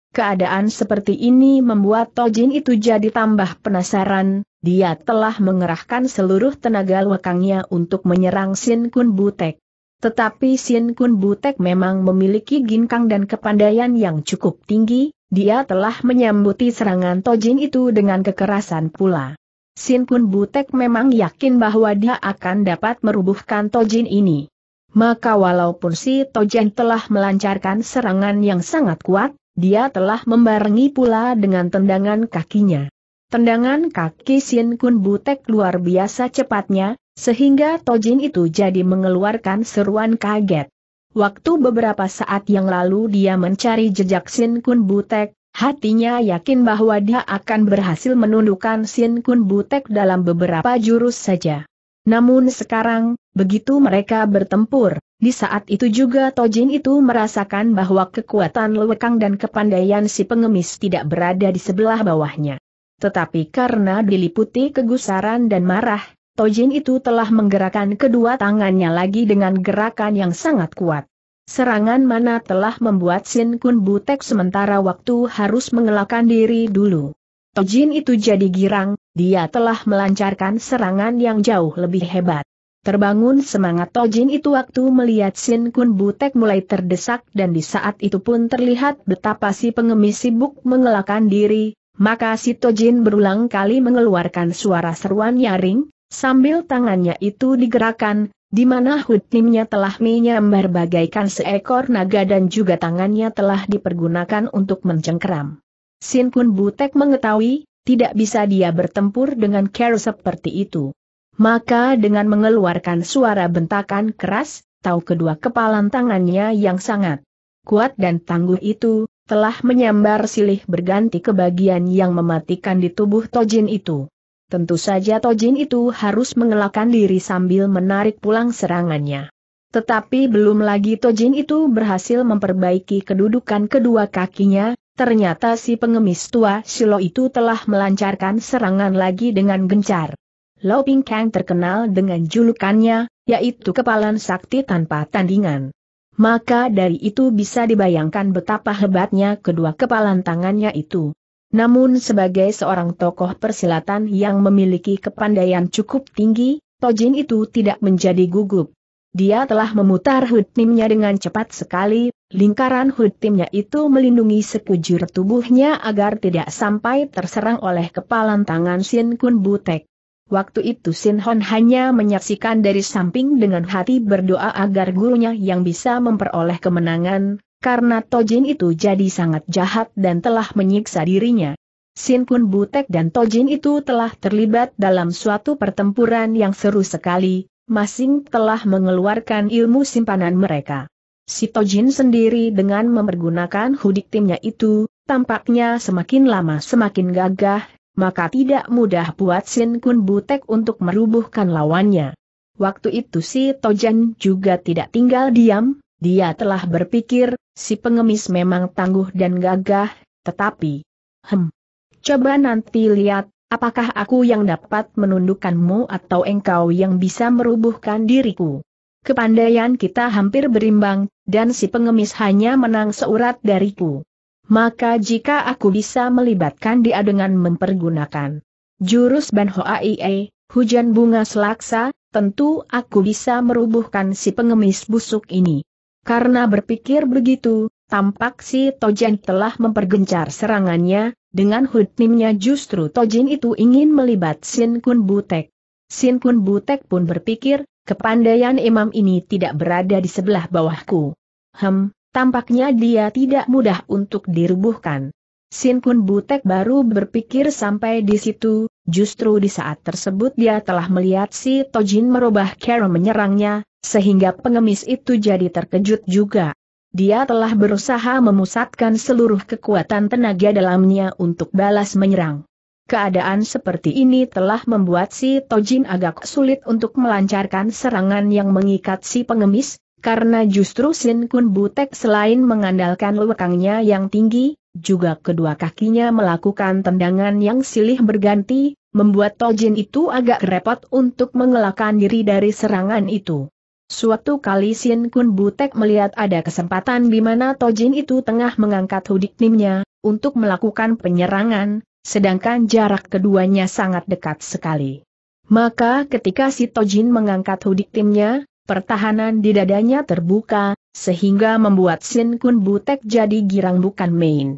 Keadaan seperti ini membuat Tojin itu jadi tambah penasaran, dia telah mengerahkan seluruh tenaga lekangnya untuk menyerang Sin Kun Butek. Tetapi Sin Kun Butek memang memiliki ginkang dan kepandaian yang cukup tinggi, dia telah menyambuti serangan Tojin itu dengan kekerasan pula. Sin Kun Butek memang yakin bahwa dia akan dapat merubuhkan Tojin ini. Maka walaupun si Tojin telah melancarkan serangan yang sangat kuat, dia telah membarengi pula dengan tendangan kakinya. Tendangan kaki Sin Kun Butek luar biasa cepatnya, sehingga Tojin itu jadi mengeluarkan seruan kaget. Waktu beberapa saat yang lalu dia mencari jejak Sin Kun Butek, hatinya yakin bahwa dia akan berhasil menundukkan Sin Kun Butek dalam beberapa jurus saja. Namun sekarang, begitu mereka bertempur, di saat itu juga Tojin itu merasakan bahwa kekuatan lewekang dan kepandaian si pengemis tidak berada di sebelah bawahnya. Tetapi karena diliputi kegusaran dan marah, Tojin itu telah menggerakkan kedua tangannya lagi dengan gerakan yang sangat kuat. Serangan mana telah membuat Sin Kun Butek sementara waktu harus mengelakkan diri dulu. Tojin itu jadi girang, dia telah melancarkan serangan yang jauh lebih hebat. Terbangun semangat Tojin itu waktu melihat Sin Kun Butek mulai terdesak dan di saat itu pun terlihat betapa si pengemis sibuk mengelakkan diri, maka si Tojin berulang kali mengeluarkan suara seruan nyaring, sambil tangannya itu digerakkan, di mana hutimnya telah menyambar bagaikan seekor naga dan juga tangannya telah dipergunakan untuk mencengkeram. Sin Kun Butek mengetahui, tidak bisa dia bertempur dengan Care seperti itu. Maka dengan mengeluarkan suara bentakan keras, tahu kedua kepalan tangannya yang sangat kuat dan tangguh itu, telah menyambar silih berganti ke bagian yang mematikan di tubuh Tojin itu. Tentu saja Tojin itu harus mengelakkan diri sambil menarik pulang serangannya. Tetapi belum lagi Tojin itu berhasil memperbaiki kedudukan kedua kakinya, ternyata si pengemis tua Silo itu telah melancarkan serangan lagi dengan gencar. Lao Ping Kang terkenal dengan julukannya, yaitu kepalan sakti tanpa tandingan. Maka dari itu bisa dibayangkan betapa hebatnya kedua kepalan tangannya itu. Namun sebagai seorang tokoh persilatan yang memiliki kepandaian cukup tinggi, Tojin itu tidak menjadi gugup. Dia telah memutar timnya dengan cepat sekali, lingkaran timnya itu melindungi sekujur tubuhnya agar tidak sampai terserang oleh kepalan tangan Sin Kun Butek. Waktu itu Sin Hon hanya menyaksikan dari samping dengan hati berdoa agar gurunya yang bisa memperoleh kemenangan, karena Tojin itu jadi sangat jahat dan telah menyiksa dirinya. Sin Kun Butek dan Tojin itu telah terlibat dalam suatu pertempuran yang seru sekali, masing telah mengeluarkan ilmu simpanan mereka. Si Tojin sendiri dengan mempergunakan hudik timnya itu, tampaknya semakin lama semakin gagah maka tidak mudah buat Sin Kun Butek untuk merubuhkan lawannya. Waktu itu si Tojan juga tidak tinggal diam, dia telah berpikir, si pengemis memang tangguh dan gagah, tetapi... Hem. Coba nanti lihat, apakah aku yang dapat menundukkanmu atau engkau yang bisa merubuhkan diriku. Kepandaian kita hampir berimbang, dan si pengemis hanya menang seurat dariku. Maka jika aku bisa melibatkan dia dengan mempergunakan jurus Ban Hoaie, hujan bunga selaksa, tentu aku bisa merubuhkan si pengemis busuk ini. Karena berpikir begitu, tampak si Tojen telah mempergencar serangannya, dengan hutnimnya justru Tojin itu ingin melibat Sin Kun Butek. Sin Kun Butek pun berpikir, kepandaian imam ini tidak berada di sebelah bawahku. Hem, Tampaknya dia tidak mudah untuk dirubuhkan. Sin Kun Butek baru berpikir sampai di situ, justru di saat tersebut dia telah melihat si Tojin merubah cara menyerangnya, sehingga pengemis itu jadi terkejut juga. Dia telah berusaha memusatkan seluruh kekuatan tenaga dalamnya untuk balas menyerang. Keadaan seperti ini telah membuat si Tojin agak sulit untuk melancarkan serangan yang mengikat si pengemis, karena justru Sin Kun Butek selain mengandalkan lekangnya yang tinggi, juga kedua kakinya melakukan tendangan yang silih berganti, membuat Tojin itu agak repot untuk mengelakkan diri dari serangan itu. Suatu kali Sin Kun Butek melihat ada kesempatan di mana Tojin itu tengah mengangkat hudik nimnya, untuk melakukan penyerangan, sedangkan jarak keduanya sangat dekat sekali. Maka ketika si Tojin mengangkat hudik timnya, pertahanan di dadanya terbuka, sehingga membuat Sin Kun Butek jadi girang bukan main.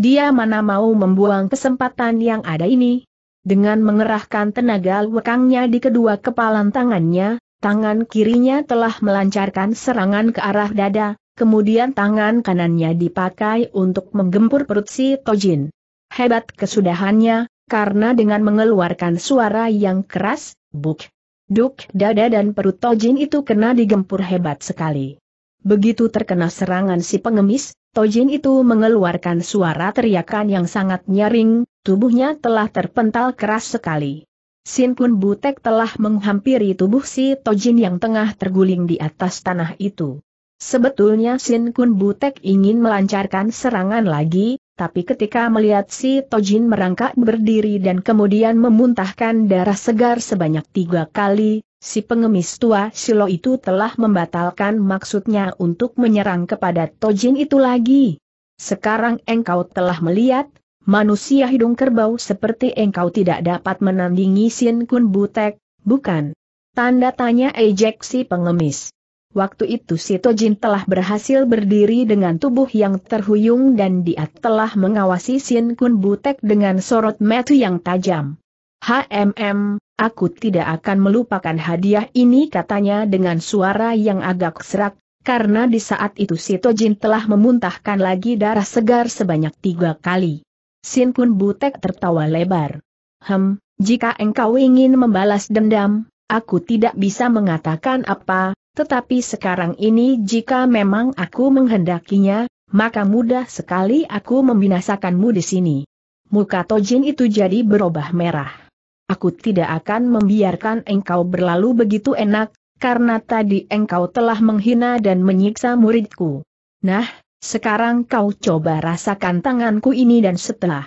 Dia mana mau membuang kesempatan yang ada ini? Dengan mengerahkan tenaga lekangnya di kedua kepalan tangannya, tangan kirinya telah melancarkan serangan ke arah dada, kemudian tangan kanannya dipakai untuk menggempur perut si Tojin. Hebat kesudahannya, karena dengan mengeluarkan suara yang keras, Buk, Duk, dada dan perut Tojin itu kena digempur hebat sekali. Begitu terkena serangan si pengemis, Tojin itu mengeluarkan suara teriakan yang sangat nyaring, tubuhnya telah terpental keras sekali. Sin Kun Butek telah menghampiri tubuh si Tojin yang tengah terguling di atas tanah itu. Sebetulnya Sin Kun Butek ingin melancarkan serangan lagi, tapi ketika melihat si Tojin merangkak berdiri dan kemudian memuntahkan darah segar sebanyak tiga kali, si pengemis tua Silo itu telah membatalkan maksudnya untuk menyerang kepada Tojin itu lagi. Sekarang engkau telah melihat, manusia hidung kerbau seperti engkau tidak dapat menandingi Sin Kun Butek, bukan? Tanda tanya ejek si pengemis. Waktu itu Sito Jin telah berhasil berdiri dengan tubuh yang terhuyung dan dia telah mengawasi Sin Kun Butek dengan sorot metu yang tajam. HMM, aku tidak akan melupakan hadiah ini katanya dengan suara yang agak serak, karena di saat itu Sito Jin telah memuntahkan lagi darah segar sebanyak tiga kali. Sin Kun Butek tertawa lebar. Hem, jika engkau ingin membalas dendam, aku tidak bisa mengatakan apa, tetapi sekarang ini jika memang aku menghendakinya, maka mudah sekali aku membinasakanmu di sini. Muka Tojin itu jadi berubah merah. Aku tidak akan membiarkan engkau berlalu begitu enak, karena tadi engkau telah menghina dan menyiksa muridku. Nah, sekarang kau coba rasakan tanganku ini dan setelah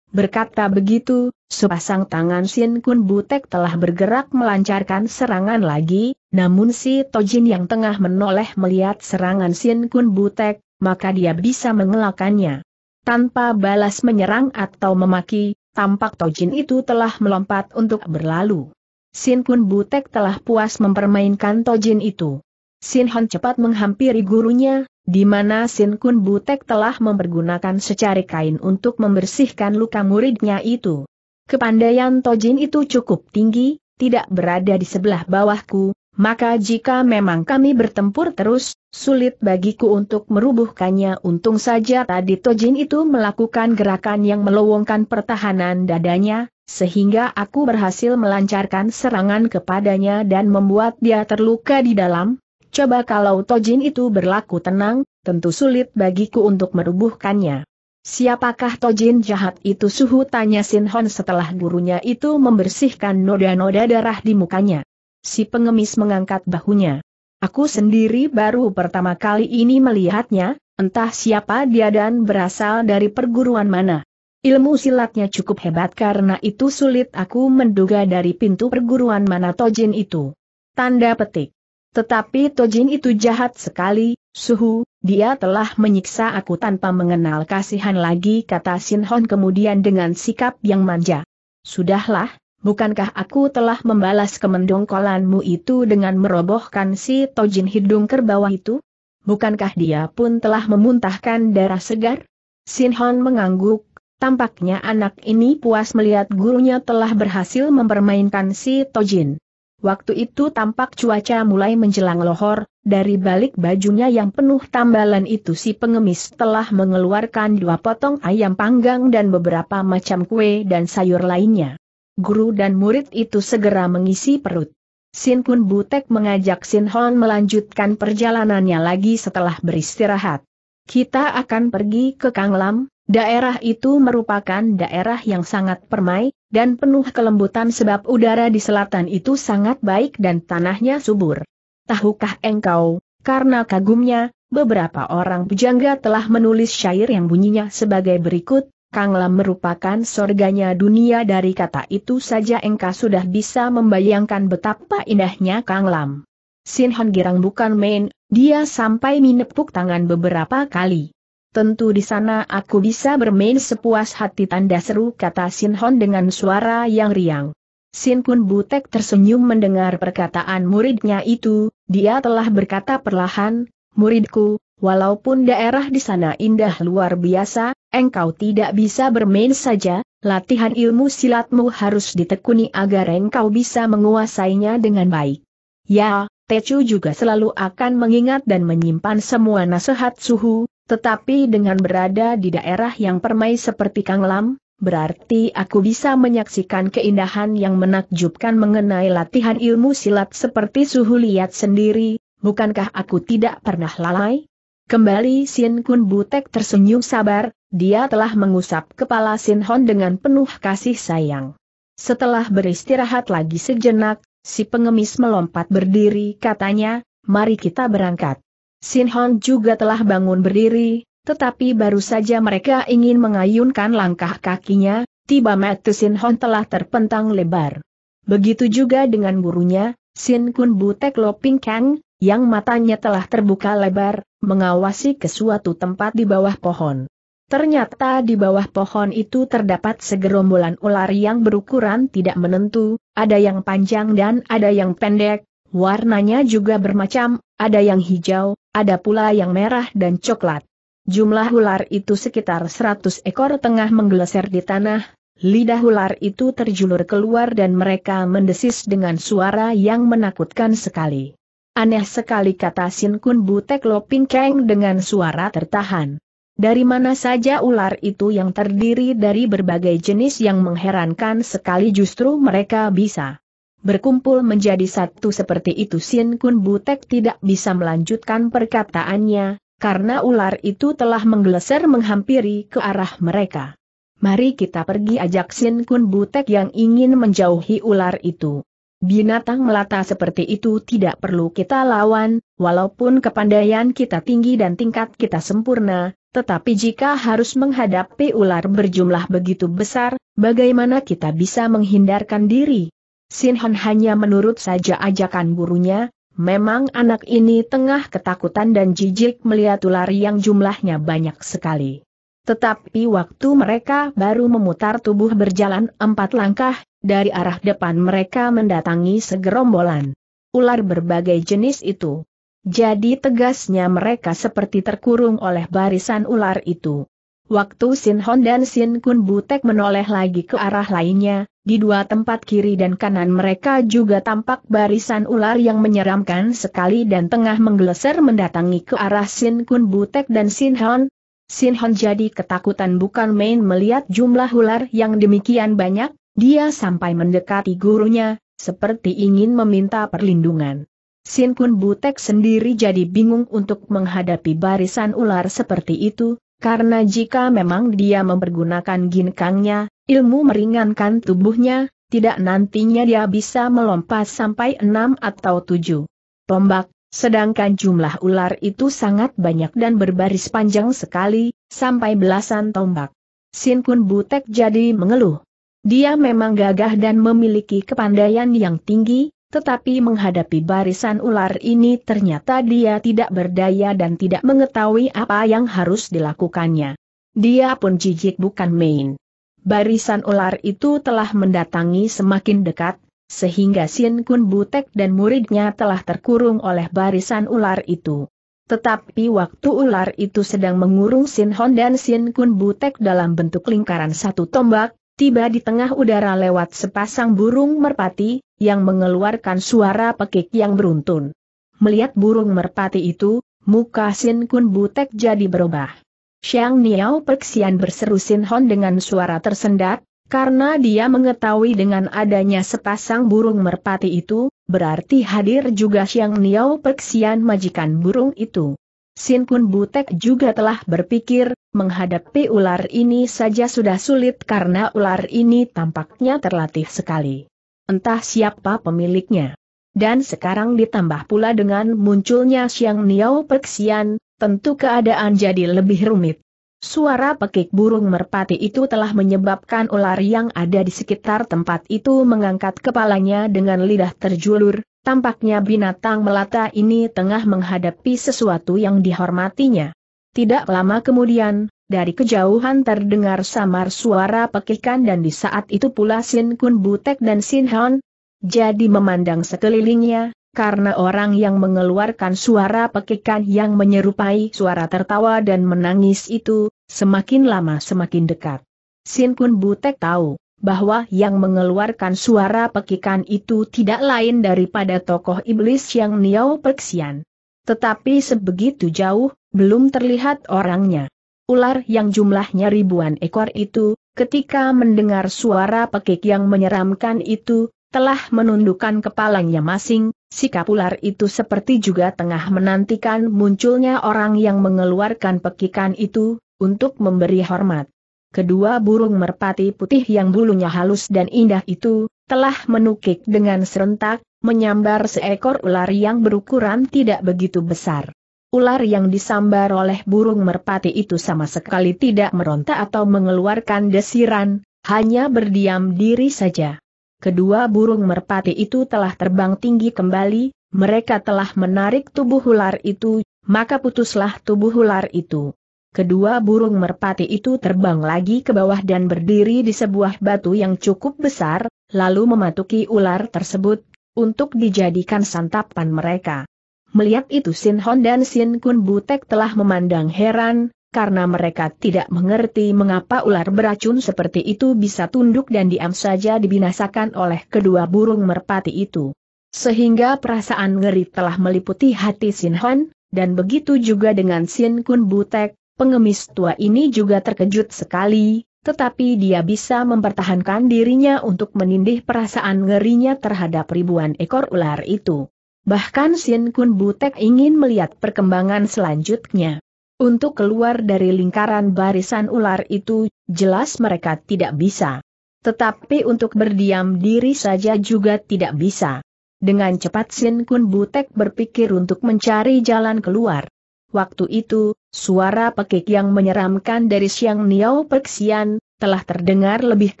Berkata begitu, sepasang tangan Sin Kun Butek telah bergerak melancarkan serangan lagi, namun si Tojin yang tengah menoleh melihat serangan Sin Kun Butek, maka dia bisa mengelakannya. Tanpa balas menyerang atau memaki, tampak Tojin itu telah melompat untuk berlalu. Sin Kun Butek telah puas mempermainkan Tojin itu. Sin Hon cepat menghampiri gurunya, di mana Sin Kun Butek telah mempergunakan secari kain untuk membersihkan luka muridnya itu. Kepandaian Tojin itu cukup tinggi, tidak berada di sebelah bawahku, maka jika memang kami bertempur terus, sulit bagiku untuk merubuhkannya untung saja tadi Tojin itu melakukan gerakan yang melowongkan pertahanan dadanya, sehingga aku berhasil melancarkan serangan kepadanya dan membuat dia terluka di dalam, Coba kalau Tojin itu berlaku tenang, tentu sulit bagiku untuk merubuhkannya. Siapakah Tojin jahat itu suhu tanya Sin Hon setelah gurunya itu membersihkan noda-noda darah di mukanya. Si pengemis mengangkat bahunya. Aku sendiri baru pertama kali ini melihatnya, entah siapa dia dan berasal dari perguruan mana. Ilmu silatnya cukup hebat karena itu sulit aku menduga dari pintu perguruan mana Tojin itu. Tanda petik. Tetapi Tojin itu jahat sekali, Suhu, dia telah menyiksa aku tanpa mengenal kasihan lagi kata Hon kemudian dengan sikap yang manja. Sudahlah, bukankah aku telah membalas kemendongkolanmu itu dengan merobohkan si Tojin hidung kerbau itu? Bukankah dia pun telah memuntahkan darah segar? Hon mengangguk, tampaknya anak ini puas melihat gurunya telah berhasil mempermainkan si Tojin. Waktu itu tampak cuaca mulai menjelang lohor, dari balik bajunya yang penuh tambalan itu si pengemis telah mengeluarkan dua potong ayam panggang dan beberapa macam kue dan sayur lainnya. Guru dan murid itu segera mengisi perut. Sin Kun Butek mengajak Sin Hon melanjutkan perjalanannya lagi setelah beristirahat. Kita akan pergi ke Kang Lam, daerah itu merupakan daerah yang sangat permai, dan penuh kelembutan sebab udara di selatan itu sangat baik dan tanahnya subur. Tahukah engkau, karena kagumnya, beberapa orang pujangga telah menulis syair yang bunyinya sebagai berikut, Kanglam merupakan sorganya dunia dari kata itu saja engkau sudah bisa membayangkan betapa indahnya Kanglam. Sinhan Girang bukan main, dia sampai menepuk tangan beberapa kali tentu di sana aku bisa bermain sepuas hati tanda seru kata Sin Hon dengan suara yang riang. Sin Kun Butek tersenyum mendengar perkataan muridnya itu, dia telah berkata perlahan, muridku, walaupun daerah di sana indah luar biasa, engkau tidak bisa bermain saja, latihan ilmu silatmu harus ditekuni agar engkau bisa menguasainya dengan baik. Ya, Techu juga selalu akan mengingat dan menyimpan semua nasihat suhu, tetapi dengan berada di daerah yang permai seperti Kang Lam, berarti aku bisa menyaksikan keindahan yang menakjubkan mengenai latihan ilmu silat seperti suhu liat sendiri, bukankah aku tidak pernah lalai? Kembali Sin Kun Butek tersenyum sabar, dia telah mengusap kepala Sin Hon dengan penuh kasih sayang. Setelah beristirahat lagi sejenak, si pengemis melompat berdiri katanya, mari kita berangkat. Sin Hon juga telah bangun berdiri, tetapi baru saja mereka ingin mengayunkan langkah kakinya, tiba mata Sin Hon telah terpentang lebar. Begitu juga dengan gurunya, Sin Kun Butek Loping Kang, yang matanya telah terbuka lebar, mengawasi ke suatu tempat di bawah pohon. Ternyata di bawah pohon itu terdapat segerombolan ular yang berukuran tidak menentu, ada yang panjang dan ada yang pendek, warnanya juga bermacam, ada yang hijau, ada pula yang merah dan coklat. Jumlah ular itu sekitar 100 ekor tengah menggeleser di tanah, lidah ular itu terjulur keluar dan mereka mendesis dengan suara yang menakutkan sekali. Aneh sekali kata Sin Kun Butek Loping Keng dengan suara tertahan. Dari mana saja ular itu yang terdiri dari berbagai jenis yang mengherankan sekali justru mereka bisa berkumpul menjadi satu seperti itu Sin Kun Butek tidak bisa melanjutkan perkataannya, karena ular itu telah menggeleser menghampiri ke arah mereka. Mari kita pergi ajak Sin Kun Butek yang ingin menjauhi ular itu. Binatang melata seperti itu tidak perlu kita lawan, walaupun kepandaian kita tinggi dan tingkat kita sempurna, tetapi jika harus menghadapi ular berjumlah begitu besar, bagaimana kita bisa menghindarkan diri? Sin Han hanya menurut saja ajakan gurunya, memang anak ini tengah ketakutan dan jijik melihat ular yang jumlahnya banyak sekali. Tetapi waktu mereka baru memutar tubuh berjalan empat langkah, dari arah depan mereka mendatangi segerombolan ular berbagai jenis itu. Jadi tegasnya mereka seperti terkurung oleh barisan ular itu. Waktu Sin Hon dan Sin Kun Butek menoleh lagi ke arah lainnya, di dua tempat kiri dan kanan mereka juga tampak barisan ular yang menyeramkan sekali dan tengah menggeleser mendatangi ke arah Sin Kun Butek dan Sin Hon. Sin Hon jadi ketakutan bukan main melihat jumlah ular yang demikian banyak, dia sampai mendekati gurunya, seperti ingin meminta perlindungan. Sin Kun Butek sendiri jadi bingung untuk menghadapi barisan ular seperti itu, karena jika memang dia mempergunakan ginkangnya, Ilmu meringankan tubuhnya, tidak nantinya dia bisa melompat sampai enam atau tujuh tombak, sedangkan jumlah ular itu sangat banyak dan berbaris panjang sekali, sampai belasan tombak. Sin Kun Butek jadi mengeluh. Dia memang gagah dan memiliki kepandaian yang tinggi, tetapi menghadapi barisan ular ini ternyata dia tidak berdaya dan tidak mengetahui apa yang harus dilakukannya. Dia pun jijik bukan main. Barisan ular itu telah mendatangi semakin dekat, sehingga Sien Kun Butek dan muridnya telah terkurung oleh barisan ular itu. Tetapi waktu ular itu sedang mengurung Sin Hon dan Sin Kun Butek dalam bentuk lingkaran satu tombak, tiba di tengah udara lewat sepasang burung merpati, yang mengeluarkan suara pekik yang beruntun. Melihat burung merpati itu, muka Sin Kun Butek jadi berubah. Xiang Niao Perksian berseru Sin Hon dengan suara tersendat, karena dia mengetahui dengan adanya sepasang burung merpati itu, berarti hadir juga Xiang Niao Perksian majikan burung itu. Sin Kun Butek juga telah berpikir, menghadapi ular ini saja sudah sulit karena ular ini tampaknya terlatih sekali. Entah siapa pemiliknya. Dan sekarang ditambah pula dengan munculnya Xiang Niao Perksian, tentu keadaan jadi lebih rumit. Suara pekik burung merpati itu telah menyebabkan ular yang ada di sekitar tempat itu mengangkat kepalanya dengan lidah terjulur, tampaknya binatang melata ini tengah menghadapi sesuatu yang dihormatinya. Tidak lama kemudian, dari kejauhan terdengar samar suara pekikan dan di saat itu pula Sin Kun Butek dan Sin Hon jadi memandang sekelilingnya, karena orang yang mengeluarkan suara pekikan yang menyerupai suara tertawa dan menangis itu, semakin lama semakin dekat. Sin Kun Butek tahu bahwa yang mengeluarkan suara pekikan itu tidak lain daripada tokoh iblis yang Niao Peksian. Tetapi sebegitu jauh, belum terlihat orangnya. Ular yang jumlahnya ribuan ekor itu, ketika mendengar suara pekik yang menyeramkan itu, telah menundukkan kepalanya masing, sikap ular itu seperti juga tengah menantikan munculnya orang yang mengeluarkan pekikan itu, untuk memberi hormat. Kedua burung merpati putih yang bulunya halus dan indah itu, telah menukik dengan serentak, menyambar seekor ular yang berukuran tidak begitu besar. Ular yang disambar oleh burung merpati itu sama sekali tidak meronta atau mengeluarkan desiran, hanya berdiam diri saja kedua burung merpati itu telah terbang tinggi kembali, mereka telah menarik tubuh ular itu, maka putuslah tubuh ular itu. Kedua burung merpati itu terbang lagi ke bawah dan berdiri di sebuah batu yang cukup besar, lalu mematuki ular tersebut, untuk dijadikan santapan mereka. Melihat itu Sin Hon dan Sin Kun Butek telah memandang heran, karena mereka tidak mengerti mengapa ular beracun seperti itu bisa tunduk dan diam saja dibinasakan oleh kedua burung merpati itu. Sehingga perasaan ngeri telah meliputi hati Sin Han, dan begitu juga dengan Sin Kun Butek, pengemis tua ini juga terkejut sekali, tetapi dia bisa mempertahankan dirinya untuk menindih perasaan ngerinya terhadap ribuan ekor ular itu. Bahkan Sin Kun Butek ingin melihat perkembangan selanjutnya. Untuk keluar dari lingkaran barisan ular itu, jelas mereka tidak bisa. Tetapi untuk berdiam diri saja juga tidak bisa. Dengan cepat Sin Kun Butek berpikir untuk mencari jalan keluar. Waktu itu, suara pekik yang menyeramkan dari Siang Niao Perksian, telah terdengar lebih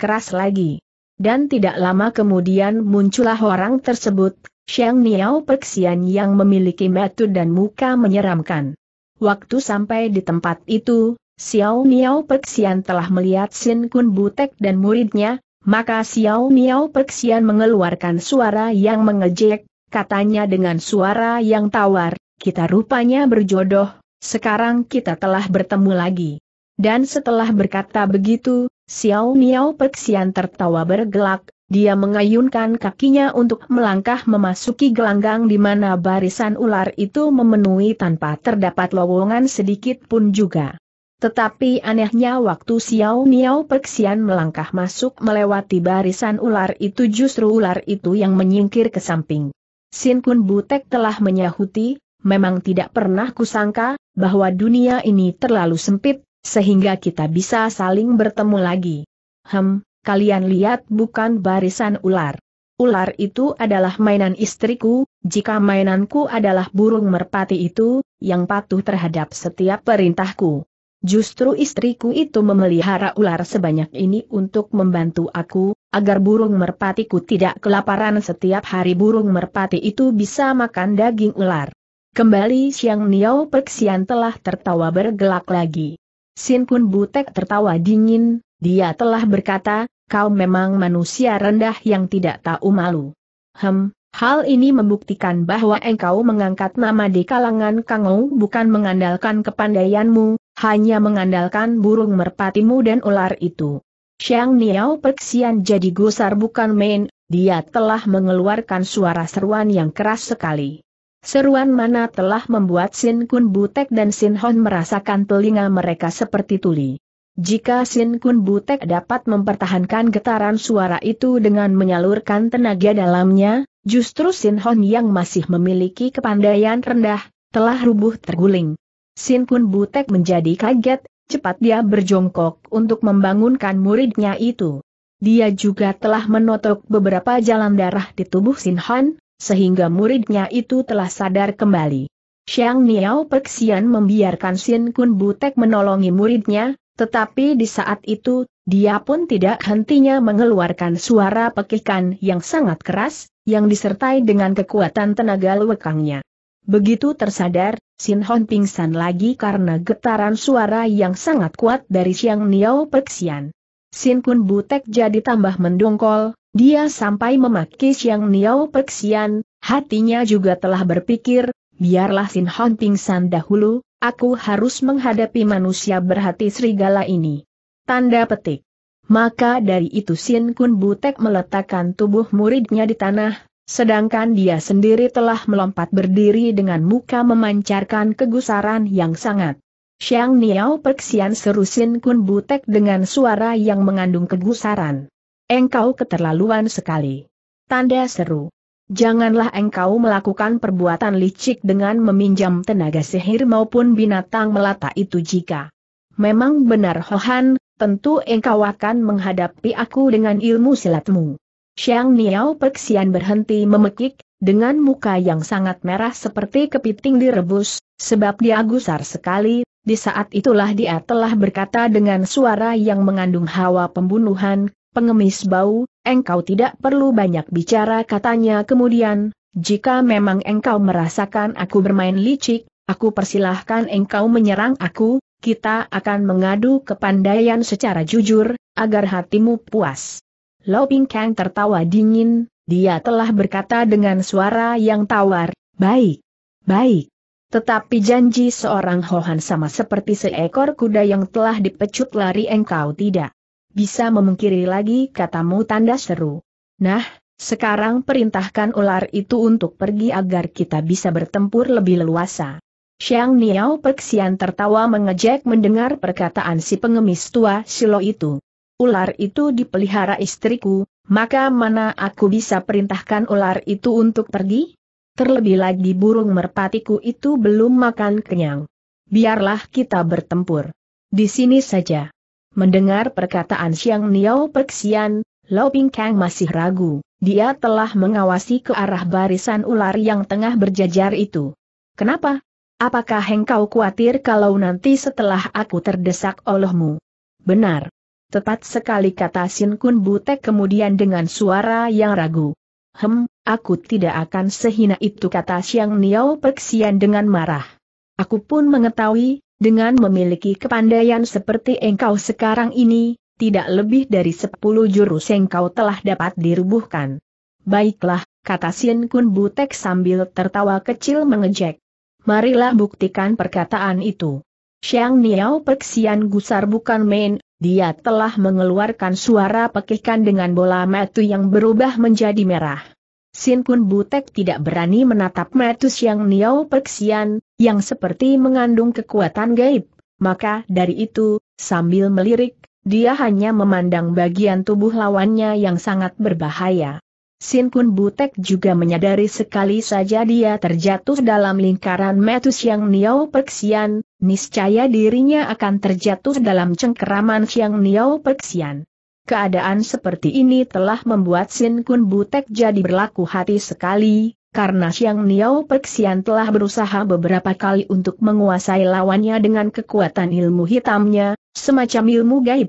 keras lagi. Dan tidak lama kemudian muncullah orang tersebut, Siang Niao Perksian yang memiliki metu dan muka menyeramkan. Waktu sampai di tempat itu, Xiao Miao Peksian telah melihat Sin Kun Butek dan muridnya, maka Xiao Miao Peksian mengeluarkan suara yang mengejek, katanya dengan suara yang tawar, kita rupanya berjodoh, sekarang kita telah bertemu lagi. Dan setelah berkata begitu, Xiao Miao Peksian tertawa bergelak, dia mengayunkan kakinya untuk melangkah memasuki gelanggang di mana barisan ular itu memenuhi tanpa terdapat lowongan sedikit pun juga. Tetapi anehnya waktu Xiao Niao Perksian melangkah masuk melewati barisan ular itu justru ular itu yang menyingkir ke samping. Sin Kun Butek telah menyahuti, memang tidak pernah kusangka, bahwa dunia ini terlalu sempit, sehingga kita bisa saling bertemu lagi. Hem, kalian lihat bukan barisan ular. Ular itu adalah mainan istriku, jika mainanku adalah burung merpati itu, yang patuh terhadap setiap perintahku. Justru istriku itu memelihara ular sebanyak ini untuk membantu aku, agar burung merpatiku tidak kelaparan setiap hari burung merpati itu bisa makan daging ular. Kembali Siang Niao Peksian telah tertawa bergelak lagi. Sin Kun Butek tertawa dingin, dia telah berkata, kau memang manusia rendah yang tidak tahu malu. Hem, hal ini membuktikan bahwa engkau mengangkat nama di kalangan Kangou bukan mengandalkan kepandaianmu, hanya mengandalkan burung merpatimu dan ular itu. Xiang Niao Peksian jadi gusar bukan main, dia telah mengeluarkan suara seruan yang keras sekali. Seruan mana telah membuat Sin Kun Butek dan Sin Hon merasakan telinga mereka seperti tuli. Jika Sin Kun Butek dapat mempertahankan getaran suara itu dengan menyalurkan tenaga dalamnya, justru Sin Hon yang masih memiliki kepandaian rendah, telah rubuh terguling. Sin Kun Butek menjadi kaget, cepat dia berjongkok untuk membangunkan muridnya itu. Dia juga telah menotok beberapa jalan darah di tubuh Sin Hon sehingga muridnya itu telah sadar kembali. Xiang Niao Peksian membiarkan Xin Kun Butek menolongi muridnya, tetapi di saat itu, dia pun tidak hentinya mengeluarkan suara pekikan yang sangat keras, yang disertai dengan kekuatan tenaga lewekangnya. Begitu tersadar, Xin Hon pingsan lagi karena getaran suara yang sangat kuat dari Xiang Niao Peksian. Sin Kun Butek jadi tambah mendongkol, dia sampai memaki Siang Niao Peksian, hatinya juga telah berpikir, biarlah Sin Hon pingsan dahulu, aku harus menghadapi manusia berhati serigala ini. Tanda petik. Maka dari itu Sin Kun Butek meletakkan tubuh muridnya di tanah, sedangkan dia sendiri telah melompat berdiri dengan muka memancarkan kegusaran yang sangat. Siang Niao Peksian seru Sin Kun Butek dengan suara yang mengandung kegusaran. Engkau keterlaluan sekali. Tanda seru. Janganlah engkau melakukan perbuatan licik dengan meminjam tenaga sihir maupun binatang melata itu jika memang benar Hohan, tentu engkau akan menghadapi aku dengan ilmu silatmu. Xiang Niao Peksian berhenti memekik, dengan muka yang sangat merah seperti kepiting direbus, sebab dia gusar sekali, di saat itulah dia telah berkata dengan suara yang mengandung hawa pembunuhan, pengemis bau, engkau tidak perlu banyak bicara katanya kemudian, jika memang engkau merasakan aku bermain licik, aku persilahkan engkau menyerang aku, kita akan mengadu kepandaian secara jujur, agar hatimu puas. Lau Ping Kang tertawa dingin, dia telah berkata dengan suara yang tawar, baik, baik. Tetapi janji seorang Hohan sama seperti seekor kuda yang telah dipecut lari engkau tidak. Bisa memungkiri lagi katamu tanda seru. Nah, sekarang perintahkan ular itu untuk pergi agar kita bisa bertempur lebih leluasa. Xiang Niao Peksian tertawa mengejek mendengar perkataan si pengemis tua Silo itu. Ular itu dipelihara istriku, maka mana aku bisa perintahkan ular itu untuk pergi? Terlebih lagi burung merpatiku itu belum makan kenyang. Biarlah kita bertempur. Di sini saja. Mendengar perkataan Xiang Niao Peksian, Lao Ping Kang masih ragu, dia telah mengawasi ke arah barisan ular yang tengah berjajar itu. Kenapa? Apakah engkau khawatir kalau nanti setelah aku terdesak olehmu? Benar. Tepat sekali kata Sin Kun Butek kemudian dengan suara yang ragu. Hem, aku tidak akan sehina itu kata Xiang Niao Peksian dengan marah. Aku pun mengetahui, dengan memiliki kepandaian seperti engkau sekarang ini, tidak lebih dari sepuluh jurus engkau telah dapat dirubuhkan. Baiklah, kata Sien Kun Butek sambil tertawa kecil mengejek. Marilah buktikan perkataan itu. Xiang Niao Peksian Gusar bukan main, dia telah mengeluarkan suara pekikan dengan bola matu yang berubah menjadi merah. Sin Kun Butek tidak berani menatap Metus yang Niao Perksian, yang seperti mengandung kekuatan gaib. Maka dari itu, sambil melirik, dia hanya memandang bagian tubuh lawannya yang sangat berbahaya. Sin Kun Butek juga menyadari sekali saja dia terjatuh dalam lingkaran Metus yang Niao Perksian, niscaya dirinya akan terjatuh dalam cengkeraman yang Niao Perksian. Keadaan seperti ini telah membuat Sin Kun Butek jadi berlaku hati sekali, karena Xiang Niao Perksian telah berusaha beberapa kali untuk menguasai lawannya dengan kekuatan ilmu hitamnya, semacam ilmu gaib.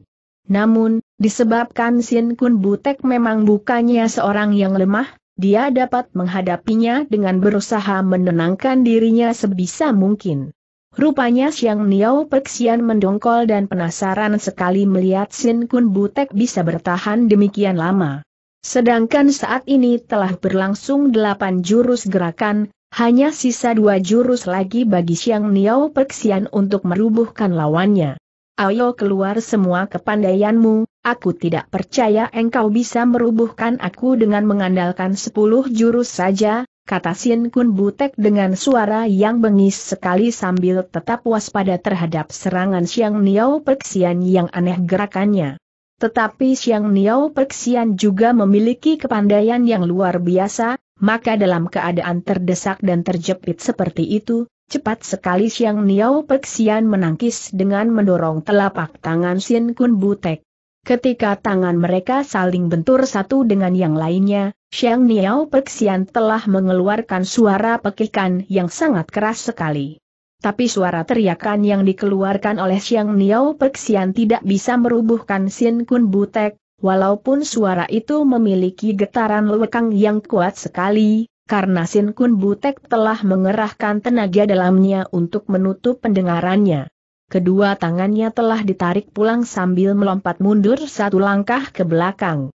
Namun, disebabkan Sin Kun Butek memang bukannya seorang yang lemah, dia dapat menghadapinya dengan berusaha menenangkan dirinya sebisa mungkin. Rupanya Siang Niao Perksian mendongkol dan penasaran sekali melihat Sin Kun Butek bisa bertahan demikian lama. Sedangkan saat ini telah berlangsung delapan jurus gerakan, hanya sisa dua jurus lagi bagi Siang Niao Perksian untuk merubuhkan lawannya. Ayo keluar semua kepandaianmu, aku tidak percaya engkau bisa merubuhkan aku dengan mengandalkan sepuluh jurus saja, kata Sin Kun Butek dengan suara yang bengis sekali sambil tetap waspada terhadap serangan Siang Niao Perksian yang aneh gerakannya. Tetapi Siang Niao Perksian juga memiliki kepandaian yang luar biasa, maka dalam keadaan terdesak dan terjepit seperti itu, cepat sekali Siang Niao Perksian menangkis dengan mendorong telapak tangan Sin Kun Butek. Ketika tangan mereka saling bentur satu dengan yang lainnya, Xiang Niao Perksian telah mengeluarkan suara pekikan yang sangat keras sekali. Tapi suara teriakan yang dikeluarkan oleh Xiang Niao Perksian tidak bisa merubuhkan Sin Kun Butek, walaupun suara itu memiliki getaran lekang yang kuat sekali, karena Sin Kun Butek telah mengerahkan tenaga dalamnya untuk menutup pendengarannya kedua tangannya telah ditarik pulang sambil melompat mundur satu langkah ke belakang.